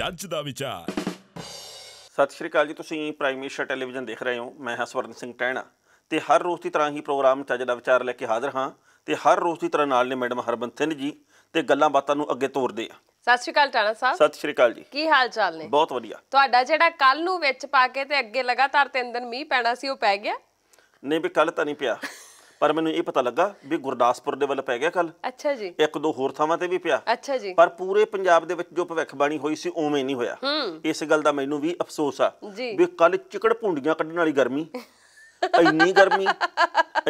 ਜੱਜ ਦਾ ਵਿਚਾਰ ਸਤਿ ਸ਼੍ਰੀ ਅਕਾਲ ਜੀ ਤੁਸੀਂ ਪ੍ਰਾਈਮ ਏਸ਼ੀਆ ਟੈਲੀਵਿਜ਼ਨ ਦੇਖ ਰਹੇ ਹੋ ਮੈਂ ਹਾਂ ਸਵਰਨ ਸਿੰਘ ਟੈਣਾ ਤੇ ਹਰ ਰੋਜ਼ ਦੀ ਤਰ੍ਹਾਂ ਹੀ ਪ੍ਰੋਗਰਾਮ ਚੱਜ ਦਾ ਵਿਚਾਰ ਲੈ ਕੇ ਹਾਜ਼ਰ ਹਾਂ ਤੇ ਹਰ ਰੋਜ਼ ਦੀ ਤਰ੍ਹਾਂ ਨਾਲ ਨੇ ਮੈਡਮ ਹਰਬੰਤ ਸਿੰਘ ਜੀ ਤੇ ਗੱਲਾਂ ਬਾਤਾਂ ਨੂੰ ਅੱਗੇ ਤੋਰਦੇ ਆ ਸਤਿ ਸ਼੍ਰੀ ਅਕਾਲ ਟਾਣਾ ਸਾਹਿਬ ਸਤਿ ਸ਼੍ਰੀ ਅਕਾਲ ਜੀ ਕੀ ਹਾਲ ਚਾਲ ਨੇ ਬਹੁਤ ਵਧੀਆ ਤੁਹਾਡਾ ਜਿਹੜਾ ਕੱਲ ਨੂੰ ਵਿੱਚ ਪਾ ਕੇ ਤੇ ਅੱਗੇ ਲਗਾਤਾਰ 3 ਦਿਨ ਮੀਂਹ ਪੈਣਾ ਸੀ ਉਹ ਪੈ ਗਿਆ ਨਹੀਂ ਵੀ ਕੱਲ ਤਾਂ ਨਹੀਂ ਪਿਆ ਪਰ ਮੈਨੂੰ ਇਹ ਪਤਾ ਲੱਗਾ ਵੀ ਗੁਰਦਾਸਪੁਰ ਦੇ ਵੱਲ ਪੈ ਗਿਆ ਕੱਲ ਅੱਛਾ ਜੀ ਇੱਕ ਦੋ ਹੋਰ ਥਾਵਾਂ ਤੇ ਵੀ ਪਿਆ ਅੱਛਾ ਜੀ ਪਰ ਪੂਰੇ ਪੰਜਾਬ ਦੇ ਵਿੱਚ ਜੋ ਭਵਿੱਖਬਾਣੀ ਹੋਈ ਸੀ ਉਵੇਂ ਨਹੀਂ ਹੋਇਆ ਇਸ ਗੱਲ ਦਾ ਮੈਨੂੰ ਵੀ ਅਫਸੋਸ ਆ ਵੀ ਕੱਲ ਚਿਕੜ ਪੁੰਡੀਆਂ ਕੱਢਣ ਵਾਲੀ ਗਰਮੀ ਇੰਨੀ ਗਰਮੀ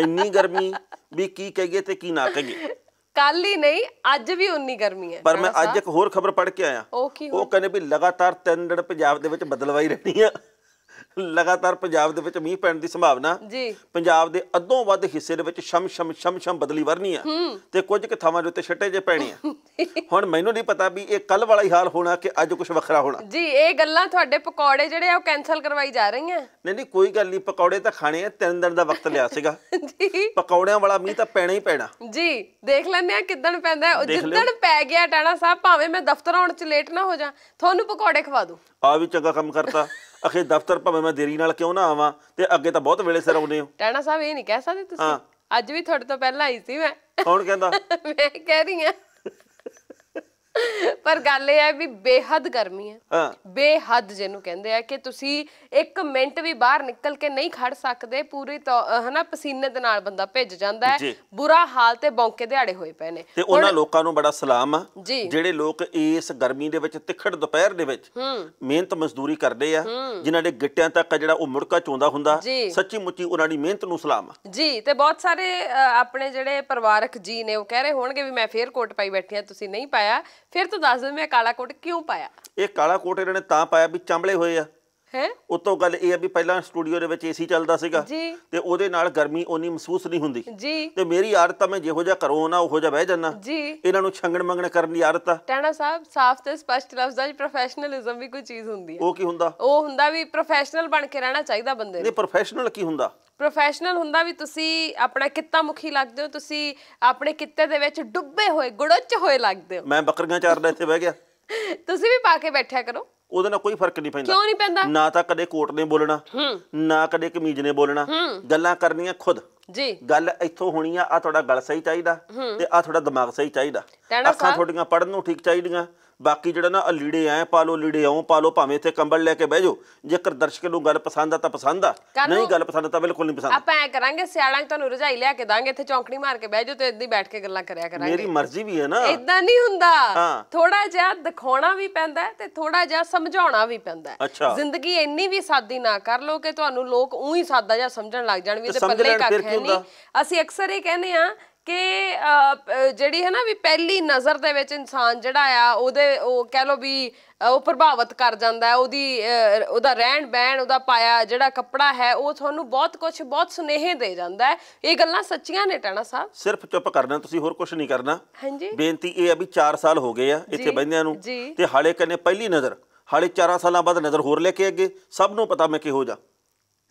ਇੰਨੀ ਗਰਮੀ ਵੀ ਕੀ ਕਹੀਏ ਤੇ ਕੀ ਨਾ ਕਹੀਏ ਕੱਲ ਹੀ ਨਹੀਂ ਅੱਜ ਵੀ ਉਨੀ ਗਰਮੀ ਹੈ ਪਰ ਮੈਂ ਅੱਜ ਇੱਕ ਹੋਰ ਖਬਰ ਪੜ੍ਹ ਕੇ ਆਇਆ ਉਹ ਕਹਿੰਦੇ ਵੀ ਲਗਾਤਾਰ 3 ਦਿਨ ਪੰਜਾਬ ਦੇ ਵਿੱਚ ਬਦਲਵਾਈ ਰਹਿਣੀ ਆ ਲਗਾਤਾਰ ਪੰਜਾਬ ਦੇ ਵਿੱਚ ਮੀਂਹ ਪੈਣ ਦੀ ਸੰਭਾਵਨਾ ਜੀ ਪੰਜਾਬ ਦੇ ਅੱਧੋਂ ਵੱਧ ਹਿੱਸੇ ਦੇ ਵਿੱਚ ਸ਼ਮ ਸ਼ਮ ਸ਼ਮ ਸ਼ਮ ਬਦਲੀ ਵਰਨੀ ਆ ਤੇ ਕੁਝ ਕਿ ਥਾਵਾਂ ਦੇ ਉੱਤੇ ਛੱਟੇ ਜੇ ਪੈਣੀ ਆ ਹੁਣ ਮੈਨੂੰ ਨਹੀਂ ਪਤਾ ਵੀ ਇਹ ਕੱਲ ਵਾਲਾ ਹੀ ਹਾਲ ਹੋਣਾ ਕਿ ਅੱਜ ਕੁਝ ਵੱਖਰਾ ਹੋਣਾ ਜੀ ਇਹ ਗੱਲਾਂ ਤੁਹਾਡੇ ਪਕੌੜੇ ਜਿਹੜੇ ਆ ਉਹ ਕੈਨਸਲ ਕਰਵਾਈ ਜਾ ਰਹੀਆਂ ਨਹੀਂ ਨਹੀਂ ਕੋਈ ਗੱਲ ਨਹੀਂ ਪਕੌੜੇ ਤਾਂ ਖਾਣੇ ਆ ਤਿੰਨ ਦਿਨ ਦਾ ਵਕਤ ਲਿਆ ਸੀਗਾ ਜੀ ਪਕੌੜਿਆਂ ਵਾਲਾ ਮੀਂਹ ਤਾਂ ਪੈਣਾ ਹੀ ਪੈਣਾ ਜੀ ਦੇਖ ਲੈਂਦੇ ਆ ਕਿਦਣ ਪੈਂਦਾ ਜਿੱਦਣ ਪੈ ਗਿਆ ਟਾਣਾ ਸਾਹਿਬ ਭਾਵੇਂ ਮੈਂ ਦਫ਼ਤਰ ਆਉਣ ਚ ਲੇਟ ਨਾ ਹੋ ਜਾ ਤੁਹਾਨੂੰ ਪਕੌੜੇ ਖਵਾ ਦੂੰ ਆ ਵੀ ਚੰਗਾ ਕੰਮ ਕਰਤਾ ਅਖੇ ਦਫ਼ਤਰ ਭਾਵੇਂ ਮੈਂ ਦੇਰੀ ਨਾਲ ਕਿਉਂ ਨਾ ਆਵਾਂ ਤੇ ਅੱਗੇ ਤਾਂ ਬਹੁਤ ਵੇਲੇ ਸਿਰ ਆਉਂਦੇ ਹੋ ਟੈਣਾ ਸਾਹਿਬ ਇਹ ਨਹੀਂ ਕਹਿ ਸਕਦੇ ਤੁਸੀਂ ਅੱਜ ਵੀ ਤੁਹਾਡੇ ਤੋਂ ਪਹਿਲਾਂ ਆਈ ਸੀ ਮੈਂ ਕੌਣ ਕਹਿੰਦਾ ਮੈਂ ਕਹਿ ਰਹੀ ਆ ਪਰ ਗੱਲ ਇਹ ਹੈ ਵੀ ਬੇਹੱਦ ਗਰਮੀ ਹੈ ਬੇਹੱਦ ਜਿਹਨੂੰ ਕਹਿੰਦੇ ਆ ਕਿ ਤੁਸੀਂ 1 ਮਿੰਟ ਵੀ ਬਾਹਰ ਨਿਕਲ ਕੇ ਨਹੀਂ ਖੜ ਸਕਦੇ ਪੂਰੀ ਹਨਾ ਪਸੀਨੇ ਦੇ ਨਾਲ ਬੰਦਾ ਭਿੱਜ ਜਾਂਦਾ ਹੈ ਬੁਰਾ ਹਾਲ ਤੇ ਬੌਂਕੇ ਦਿਹਾੜੇ ਹੋਏ ਪਏ ਨੇ ਤੇ ਉਹਨਾਂ ਲੋਕਾਂ ਨੂੰ ਬੜਾ ਸਲਾਮ ਆ ਜਿਹੜੇ ਲੋਕ ਇਸ ਗਰਮੀ ਦੇ ਵਿੱਚ ਤਿੱਖੜ ਦੁਪਹਿਰ ਦੇ ਵਿੱਚ ਮਿਹਨਤ ਮਜ਼ਦੂਰੀ ਕਰਦੇ ਆ ਜਿਨ੍ਹਾਂ ਦੇ ਗਿੱਟਿਆਂ ਤੱਕ ਜਿਹੜਾ ਉਹ ਮੁੜਕਾ ਚੋਂਦਾ ਹੁੰਦਾ ਸੱਚੀ ਮੁੱਚੀ ਉਹਨਾਂ ਦੀ ਮਿਹਨਤ ਨੂੰ ਸਲਾਮ ਆ ਜੀ ਤੇ ਬਹੁਤ ਸਾਰੇ ਆਪਣੇ ਜਿਹੜੇ ਪਰਿਵਾਰਕ ਜੀ ਨੇ ਉਹ ਕਹਿ ਰਹੇ ਹੋਣਗੇ ਵੀ ਮੈਂ ਫੇਰ ਕੋਟ ਪਾਈ ਬੈਠੀ ਆ ਤੁਸੀਂ ਨਹੀਂ ਪਾਇਆ ਫਿਰ ਤੂੰ ਦੱਸ ਦੇ ਮੈਂ ਕਾਲਾ ਕੋਟ ਕਿਉਂ ਪਾਇਆ ਇਹ ਕਾਲਾ ਕੋਟ ਇਹਨਾਂ ਨੇ ਤਾਂ ਪਾਇਆ ਵੀ ਚੰਬਲੇ ਹੋਏ ਆ ਹੈ ਉਤੋਂ ਗੱਲ ਇਹ ਆ ਵੀ ਪਹਿਲਾਂ ਸਟੂਡੀਓ ਦੇ ਵਿੱਚ ਏਸੀ ਚੱਲਦਾ ਸੀਗਾ ਤੇ ਉਹਦੇ ਨਾਲ ਗਰਮੀ ਓਨੀ ਮਹਿਸੂਸ ਨਹੀਂ ਹੁੰਦੀ ਤੇ ਮੇਰੀ ਆਦਤ ਆ ਮੈਂ ਜਿਹੋ ਜਿਹਾ ਕਰੋ ਨਾ ਉਹੋ ਜਿਹਾ ਬਹਿ ਜਾਣਾ ਇਹਨਾਂ ਨੂੰ ਛੰਗਣ ਮੰਗਣ ਕਰਨ ਦੀ ਆਦਤ ਆ ਟੈਣਾ ਸਾਹਿਬ ਸਾਫ਼ ਤੇ ਸਪਸ਼ਟ ਲਫ਼ਜ਼ਾਂ 'ਚ ਪ੍ਰੋਫੈਸ਼ਨਲਿਜ਼ਮ ਵੀ ਕੋਈ ਚੀਜ਼ ਹੁੰਦੀ ਹੈ ਉਹ ਕੀ ਹੁੰਦਾ ਉਹ ਹੁੰਦਾ ਵੀ ਪ੍ਰੋਫੈਸ਼ਨਲ ਬਣ ਕੇ ਰਹਿਣਾ ਚਾਹੀਦਾ ਬੰਦੇ ਨੂੰ ਨਹੀਂ ਪ੍ਰੋਫੈਸ਼ਨਲ ਕੀ ਹੁੰਦਾ ਪ੍ਰੋਫੈਸ਼ਨਲ ਹੁੰਦਾ ਵੀ ਤੁਸੀਂ ਆਪਣਾ ਕਿੱਤਾ ਮੁਖੀ ਲੱਗਦੇ ਹੋ ਤੁਸੀਂ ਆਪਣੇ ਕਿੱਤੇ ਦੇ ਵਿੱਚ ਡੁੱਬੇ ਹੋਏ ਗੁੜੋਚ ਹੋਏ ਲੱਗਦੇ ਹੋ ਮੈਂ ਬੱਕਰੀਆਂ ਚਾਰਦਾ ਇੱਥੇ ਬਹਿ ਗਿਆ ਤੁਸੀਂ ਵੀ ਪਾ ਕੇ ਬੈਠਿਆ ਕਰੋ ਉਹਦੇ ਨਾਲ ਕੋਈ ਫਰਕ ਨਹੀਂ ਪੈਂਦਾ ਕਿਉਂ ਨਹੀਂ ਪੈਂਦਾ ਨਾ ਤਾਂ ਕਦੇ ਕੋਟ ਨੇ ਬੋਲਣਾ ਨਾ ਕਦੇ ਕਮੀਜ਼ ਨੇ ਬੋਲਣਾ ਗੱਲਾਂ ਕਰਨੀਆਂ ਖੁਦ ਜੀ ਗੱਲ ਇੱਥੋਂ ਹੋਣੀ ਆ ਆ ਤੁਹਾਡਾ ਗਲ ਸਹੀ ਚਾਹੀਦਾ ਤੇ ਆ ਤੁਹਾਡਾ ਦਿਮਾਗ ਸਹੀ ਚਾਹੀਦਾ ਅੱਖਾਂ ਤੁਹਾਡੀਆਂ ਪੜਨ ਨੂੰ ਠੀਕ ਚਾਹੀਦੀਆਂ ਬਾਕੀ ਜਿਹੜਾ ਨਾ ਅਲੀੜੇ ਐ ਪਾ ਲੋ ਲੀੜੇ ਆਉਂ ਪਾ ਲੋ ਭਾਵੇਂ ਇੱਥੇ ਕੰਬਲ ਲੈ ਕੇ ਬਹਿ ਜਾਓ ਜੇਕਰ ਦਰਸ਼ਕ ਨੂੰ ਗੱਲ ਪਸੰਦ ਆ ਤਾਂ ਪਸੰਦ ਆ ਨਹੀਂ ਗੱਲ ਪਸੰਦ ਤਾਂ ਬਿਲਕੁਲ ਨਹੀਂ ਪਸੰਦ ਆਪਾਂ ਐ ਕਰਾਂਗੇ ਸਿਆਲਾਂ ਨੂੰ ਤੁਹਾਨੂੰ ਰਜਾਈ ਲਿਆ ਕੇ ਦਾਂਗੇ ਇੱਥੇ ਚੌਂਕੜੀ ਮਾਰ ਕੇ ਬਹਿ ਜਾਓ ਤੇ ਇੱਦਾਂ ਹੀ ਬੈਠ ਕੇ ਗੱਲਾਂ ਕਰਿਆ ਕਰਾਂਗੇ ਮੇਰੀ ਮਰਜ਼ੀ ਵੀ ਹੈ ਨਾ ਇਦਾਂ ਨਹੀਂ ਹੁੰਦਾ ਥੋੜਾ ਜਿਹਾ ਦਿਖਾਉਣਾ ਵੀ ਪੈਂਦਾ ਤੇ ਥੋੜਾ ਜਿਹਾ ਸਮਝਾਉਣਾ ਵੀ ਪੈਂਦਾ ਜ਼ਿੰਦਗੀ ਇੰਨੀ ਵੀ ਸਾਦੀ ਨਾ ਕਰ ਲੋ ਕਿ ਤੁਹਾਨੂੰ ਲੋਕ ਉਹੀ ਸਾਦਾ ਜਿਹਾ ਸਮਝਣ ਲੱਗ ਜਾਣ ਵੀ ਤੇ ਪੱਲੇ ਕੱਖ ਹੈ ਨਹੀਂ ਅਸੀਂ ਅਕਸਰ ਇਹ ਕਹਿੰਦੇ ਆ ਕਿ ਜਿਹੜੀ ਹੈ ਨਾ ਵੀ ਪਹਿਲੀ ਨਜ਼ਰ ਦੇ ਵਿੱਚ ਇਨਸਾਨ ਜਿਹੜਾ ਆ ਉਹਦੇ ਉਹ ਕਹਿ ਲੋ ਵੀ ਉਹ ਪ੍ਰਭਾਵਿਤ ਕਰ ਜਾਂਦਾ ਉਹਦੀ ਉਹਦਾ ਰਹਿਣ ਬਹਿਣ ਉਹਦਾ ਪਾਇਆ ਜਿਹੜਾ ਕੱਪੜਾ ਹੈ ਉਹ ਤੁਹਾਨੂੰ ਬਹੁਤ ਕੁਝ ਬਹੁਤ ਸੁਨੇਹੇ ਦੇ ਜਾਂਦਾ ਹੈ ਇਹ ਗੱਲਾਂ ਸੱਚੀਆਂ ਨੇ ਟਾਣਾ ਸਾਹਿਬ ਸਿਰਫ ਚੁੱਪ ਕਰਨਾ ਤੁਸੀਂ ਹੋਰ ਕੁਝ ਨਹੀਂ ਕਰਨਾ ਹਾਂਜੀ ਬੇਨਤੀ ਇਹ ਆ ਵੀ 4 ਸਾਲ ਹੋ ਗਏ ਆ ਇੱਥੇ ਬੰਦਿਆਂ ਨੂੰ ਤੇ ਹਾਲੇ ਕਨੇ ਪਹਿਲੀ ਨਜ਼ਰ ਹਾਲੇ 4 ਸਾਲਾਂ ਬਾਅਦ ਨਜ਼ਰ ਹੋਰ ਲੈ ਕੇ ਅੱਗੇ ਸਭ ਨੂੰ ਪਤਾ ਮੈਂ ਕਿਹੋ ਜਾ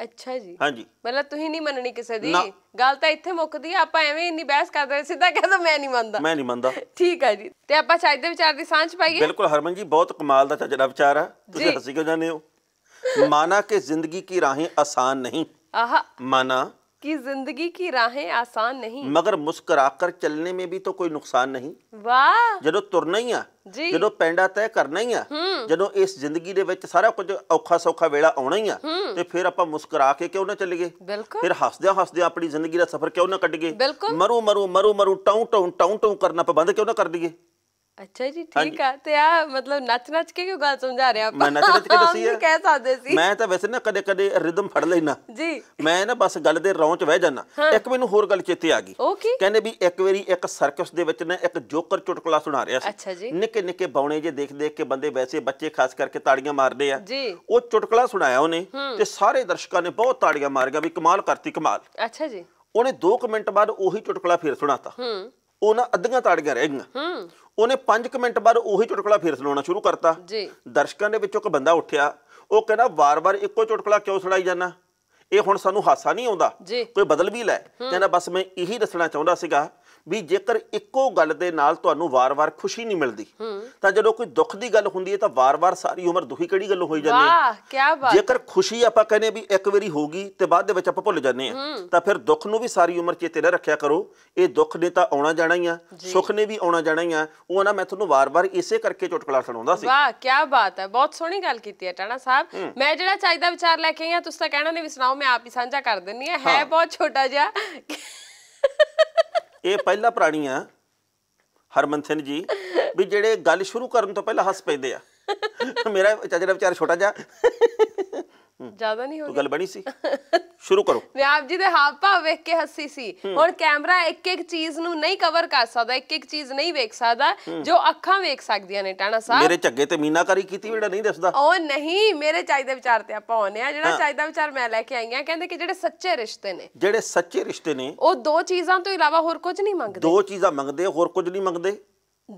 ਅੱਛਾ ਜੀ ਹਾਂਜੀ ਮਤਲਬ ਤੁਸੀਂ ਨਹੀਂ ਮੰਨਣੀ ਕਿਸੇ ਦੀ ਗੱਲ ਤਾਂ ਇੱਥੇ ਮੁੱਕਦੀ ਆ ਆਪਾਂ ਐਵੇਂ ਇੰਨੀ ਬਹਿਸ ਕਰਦੇ ਸਿੱਧਾ ਕਹਿੰਦਾ ਮੈਂ ਨਹੀਂ ਮੰਨਦਾ ਮੈਂ ਨਹੀਂ ਮੰਨਦਾ ਠੀਕ ਆ ਜੀ ਤੇ ਆਪਾਂ ਚੱਜ ਦੇ ਵਿਚਾਰ ਦੀ ਸਾਂਝ ਪਾਈਏ ਬਿਲਕੁਲ ਹਰਮਨ ਜੀ ਬਹੁਤ ਕਮਾਲ ਦਾ चजरा विचार ਵਿਚਾਰ ਆ ਤੁਸੀਂ ਹੱਸੀ ਕਿਉਂ ਜਾਂਦੇ ਹੋ ਮਾਨਾ ਕਿ ਜ਼ਿੰਦਗੀ ਕੀ ਰਾਹੇ ਆਸਾਨ ਨਹੀਂ आहा ਮਾਨਾ कि जिंदगी की राहें आसान नहीं मगर मुस्कुरा कर चलने में भी तो कोई नुकसान नहीं ਵਾਹ ਜਦੋਂ ਤੁਰਨਾ ਹੀ ਆ ਜੀ ਜਦੋਂ ਪੈਂਡਾ ਤੈਅ ਕਰਨਾ ਹੀ ਆ ਜਦੋਂ ਇਸ ਜ਼ਿੰਦਗੀ ਦੇ ਵਿੱਚ ਸਾਰਾ ਕੁਝ ਔਖਾ ਸੌਖਾ ਵੇਲਾ ਆਉਣਾ ਹੀ ਆ ਤੇ ਫਿਰ ਆਪਾਂ ਮੁਸਕਰਾ ਕੇ ਕਿਉਂ ਨਾ ਚੱਲੀਏ ਬਿਲਕੁਲ ਫਿਰ ਹੱਸਦਿਆਂ ਹੱਸਦਿਆਂ ਆਪਣੀ ਜ਼ਿੰਦਗੀ ਦਾ ਸਫ਼ਰ ਕਿਉਂ ਨਾ ਕੱਢੀਏ ਬਿਲਕੁਲ ਮਰੂ ਮਰੂ ਮਰੂ ਮਰੂ ਟਾਉਂ ਟਾਉਂ ਟਾਉਂ ਟਾਉਂ ਕਰਨਾ ਪਾਬੰਦ ਕਿਉਂ ਨਾ ਕਰ ਦਈਏ ਅੱਛਾ ਜੀ ਠੀਕ ਆ ਤੇ ਆ ਮਤਲਬ ਨੱਚ ਨੱਚ ਕੇ ਕਿਉਂ ਗੱਲ ਸਮਝਾ ਰਹੇ ਆਪਾਂ ਮੈਂ ਨੱਚ ਨੱਚ ਕੇ ਦੱਸੀ ਆ ਕਹਿ ਸਕਦੇ ਸੀ ਮੈਂ ਤਾਂ ਵੈਸੇ ਨਾ ਕਦੇ ਕਦੇ ਰਿਦਮ ਫੜ ਲੈਣਾ ਜੀ ਮੈਂ ਨਾ ਬਸ ਗੱਲ ਦੇ ਰੌਂਚ ਵਹਿ ਜਾਣਾ ਇੱਕ ਮੈਨੂੰ ਹੋਰ ਗੱਲ ਚੇਤੇ ਆ ਗਈ ਕਹਿੰਦੇ ਵੀ ਇੱਕ ਵਾਰੀ ਇੱਕ ਸਰਕਸ ਦੇ ਵਿੱਚ ਨਾ ਇੱਕ ਜੋਕਰ ਚੁਟਕਲਾ ਸੁਣਾ ਰਿਹਾ ਸੀ ਅੱਛਾ ਜੀ ਨਿੱਕੇ ਨਿੱਕੇ ਬੌਣੇ ਜੇ ਦੇਖ ਦੇਖ ਕੇ ਬੰਦੇ ਵੈਸੇ ਬੱਚੇ ਖਾਸ ਕਰਕੇ ਤਾੜੀਆਂ ਮਾਰਦੇ ਆ ਜੀ ਉਹ ਚੁਟਕਲਾ ਸੁਣਾਇਆ ਉਹਨੇ ਤੇ ਸਾਰੇ ਦਰਸ਼ਕਾਂ ਨੇ ਬਹੁਤ ਤਾੜੀਆਂ ਮਾਰੀਆਂ ਵੀ ਕਮਾਲ ਕਰਤੀ ਕਮਾਲ ਅੱਛਾ ਜੀ ਉਹਨੇ 2 ਮਿੰਟ ਬਾਅਦ ਉਹੀ ਚੁਟਕਲਾ ਫੇਰ ਸੁਣਾਤਾ ਹੂੰ ਉਹ ਨਾ ਅੱਧੀਆਂ ਤਾੜੀਆਂ ਰਹਿ ਗਈਆਂ ਹੂੰ ਉਹਨੇ 5 ਮਿੰਟ ਬਾਅਦ ਉਹੀ ਚੁਟਕਲਾ ਫੇਰ ਸੁਣਾਉਣਾ ਸ਼ੁਰੂ ਕਰਤਾ ਜੀ ਦਰਸ਼ਕਾਂ ਦੇ ਵਿੱਚੋਂ ਇੱਕ ਬੰਦਾ ਉੱਠਿਆ ਉਹ ਕਹਿੰਦਾ ਵਾਰ-ਵਾਰ ਇੱਕੋ ਚੁਟਕਲਾ ਕਿਉਂ ਸੁਣਾਈ ਜਾਂਦਾ ਇਹ ਹੁਣ ਸਾਨੂੰ ਹਾਸਾ ਨਹੀਂ ਆਉਂਦਾ ਕੋਈ ਬਦਲ ਵੀ ਲੈ ਕਹਿੰਦਾ ਬਸ ਮੈਂ ਇਹੀ ਦੱਸਣਾ ਚਾਹੁੰਦਾ ਸੀਗਾ ਵੀ ਜੇਕਰ ਇੱਕੋ ਗੱਲ ਦੇ ਨਾਲ ਤੁਹਾਨੂੰ ਵਾਰ-ਵਾਰ ਖੁਸ਼ੀ ਨਹੀਂ ਮਿਲਦੀ ਤਾਂ ਜਦੋਂ ਕੋਈ ਦੁੱਖ ਦੀ ਗੱਲ ਹੁੰਦੀ ਹੈ ਤਾਂ ਵਾਰ-ਵਾਰ ਸਾਰੀ ਉਮਰ ਦੁਖੀ ਕਿਹੜੀ ਗੱਲ ਹੋਈ ਜਾਂਦੀ ਹੈ ਵਾਹ ਕੀ ਬਾਤ ਜੇਕਰ ਖੁਸ਼ੀ ਆਪਾਂ ਕਹਿੰਦੇ ਵੀ ਇੱਕ ਵਾਰੀ ਹੋਗੀ ਤੇ ਬਾਅਦ ਦੇ ਵਿੱਚ ਆਪਾਂ ਭੁੱਲ ਜਾਂਦੇ ਆ ਤਾਂ ਫਿਰ ਦੁੱਖ ਨੂੰ ਵੀ ਸਾਰੀ ਉਮਰ ਚੇਤੇ ਨਾ ਰੱਖਿਆ ਕਰੋ ਇਹ ਦੁੱਖ ਨੇ ਤਾਂ ਆਉਣਾ ਜਾਣਾ ਹੀ ਆ ਸੁੱਖ ਨੇ ਵੀ ਆਉਣਾ ਜਾਣਾ ਹੀ ਆ ਉਹ ਨਾ ਮੈਂ ਤੁਹਾਨੂੰ ਵਾਰ-ਵਾਰ ਇਸੇ ਕਰਕੇ ਚੁਟਕਲਾ ਸੁਣਾਉਂਦਾ ਸੀ ਵਾਹ ਕੀ ਬਾਤ ਹੈ ਬਹੁਤ ਸੋਹਣੀ ਗੱਲ ਕੀਤੀ ਹੈ ਟਾਣਾ ਸਾਹਿਬ ਮੈਂ ਜਿਹੜਾ ਚਾਹੀਦਾ ਵਿਚਾਰ ਲੈ ਕੇ ਆਇਆ ਤੁਸੀਂ ਤਾਂ ਕਹਿਣਾ ਨੇ ਵੀ ਸੁਣਾਓ ਮੈਂ ਆਪ ਹੀ ਸਾਂਝਾ ਕਰ ਦਿੰਨੀ ਆ ਹੈ ਬਹੁਤ ਛੋਟਾ ਜਿਹਾ ਇਹ ਪਹਿਲਾ ਪ੍ਰਾਣੀ ਆ ਹਰਮਨ ਸਿੰਘ ਜੀ ਵੀ ਜਿਹੜੇ ਗੱਲ ਸ਼ੁਰੂ ਕਰਨ ਤੋਂ ਪਹਿਲਾਂ ਹੱਸ ਪੈਂਦੇ ਆ ਮੇਰਾ ਚਾਚਾ ਦਾ ਵਿਚਾਰ ਛੋਟਾ ਜਿਹਾ ਜਿਆਦਾ ਨਹੀਂ ਹੋਈ ਗੱਲ ਬਣੀ ਸੀ ਸ਼ੁਰੂ ਕਰੋ ਵਿਆਪ ਜੀ ਦੇ ਹਾਵ ਭਾਵ ਵੇਖ ਕੇ ਹੱਸੀ ਸੀ ਹੁਣ ਕੈਮਰਾ ਇੱਕ ਇੱਕ ਚੀਜ਼ ਨੂੰ ਨਹੀਂ ਕਵਰ ਕਰ ਸਕਦਾ ਇੱਕ ਇੱਕ ਚੀਜ਼ ਨਹੀਂ ਵੇਖ ਸਕਦਾ ਜੋ ਅੱਖਾਂ ਵੇਖ ਸਕਦੀਆਂ ਨੇ ਟਾਣਾ ਸਾਹਿਬ ਮੇਰੇ ਝੱਗੇ ਤੇ ਮੀਨਾਕਾਰੀ ਕੀਤੀ ਜਿਹੜਾ ਨਹੀਂ ਦੱਸਦਾ ਉਹ ਨਹੀਂ ਮੇਰੇ ਚਾਹੀਦੇ ਵਿਚਾਰ ਤੇ ਆਪਾਂ ਆਉਨੇ ਆ ਜਿਹੜਾ ਚਾਹੀਦਾ ਵਿਚਾਰ ਮੈਂ ਲੈ ਕੇ ਆਈ ਆ ਕਹਿੰਦੇ ਕਿ ਜਿਹੜੇ ਸੱਚੇ ਰਿਸ਼ਤੇ ਨੇ ਜਿਹੜੇ ਸੱਚੇ ਰਿਸ਼ਤੇ ਨੇ ਉਹ ਦੋ ਚੀਜ਼ਾਂ ਤੋਂ ਇਲਾਵਾ ਹੋਰ ਕੁਝ ਨਹੀਂ ਮੰਗਦੇ ਦੋ ਚੀਜ਼ਾਂ ਮੰਗਦੇ ਹੋਰ ਕੁਝ ਨਹੀਂ ਮੰਗਦੇ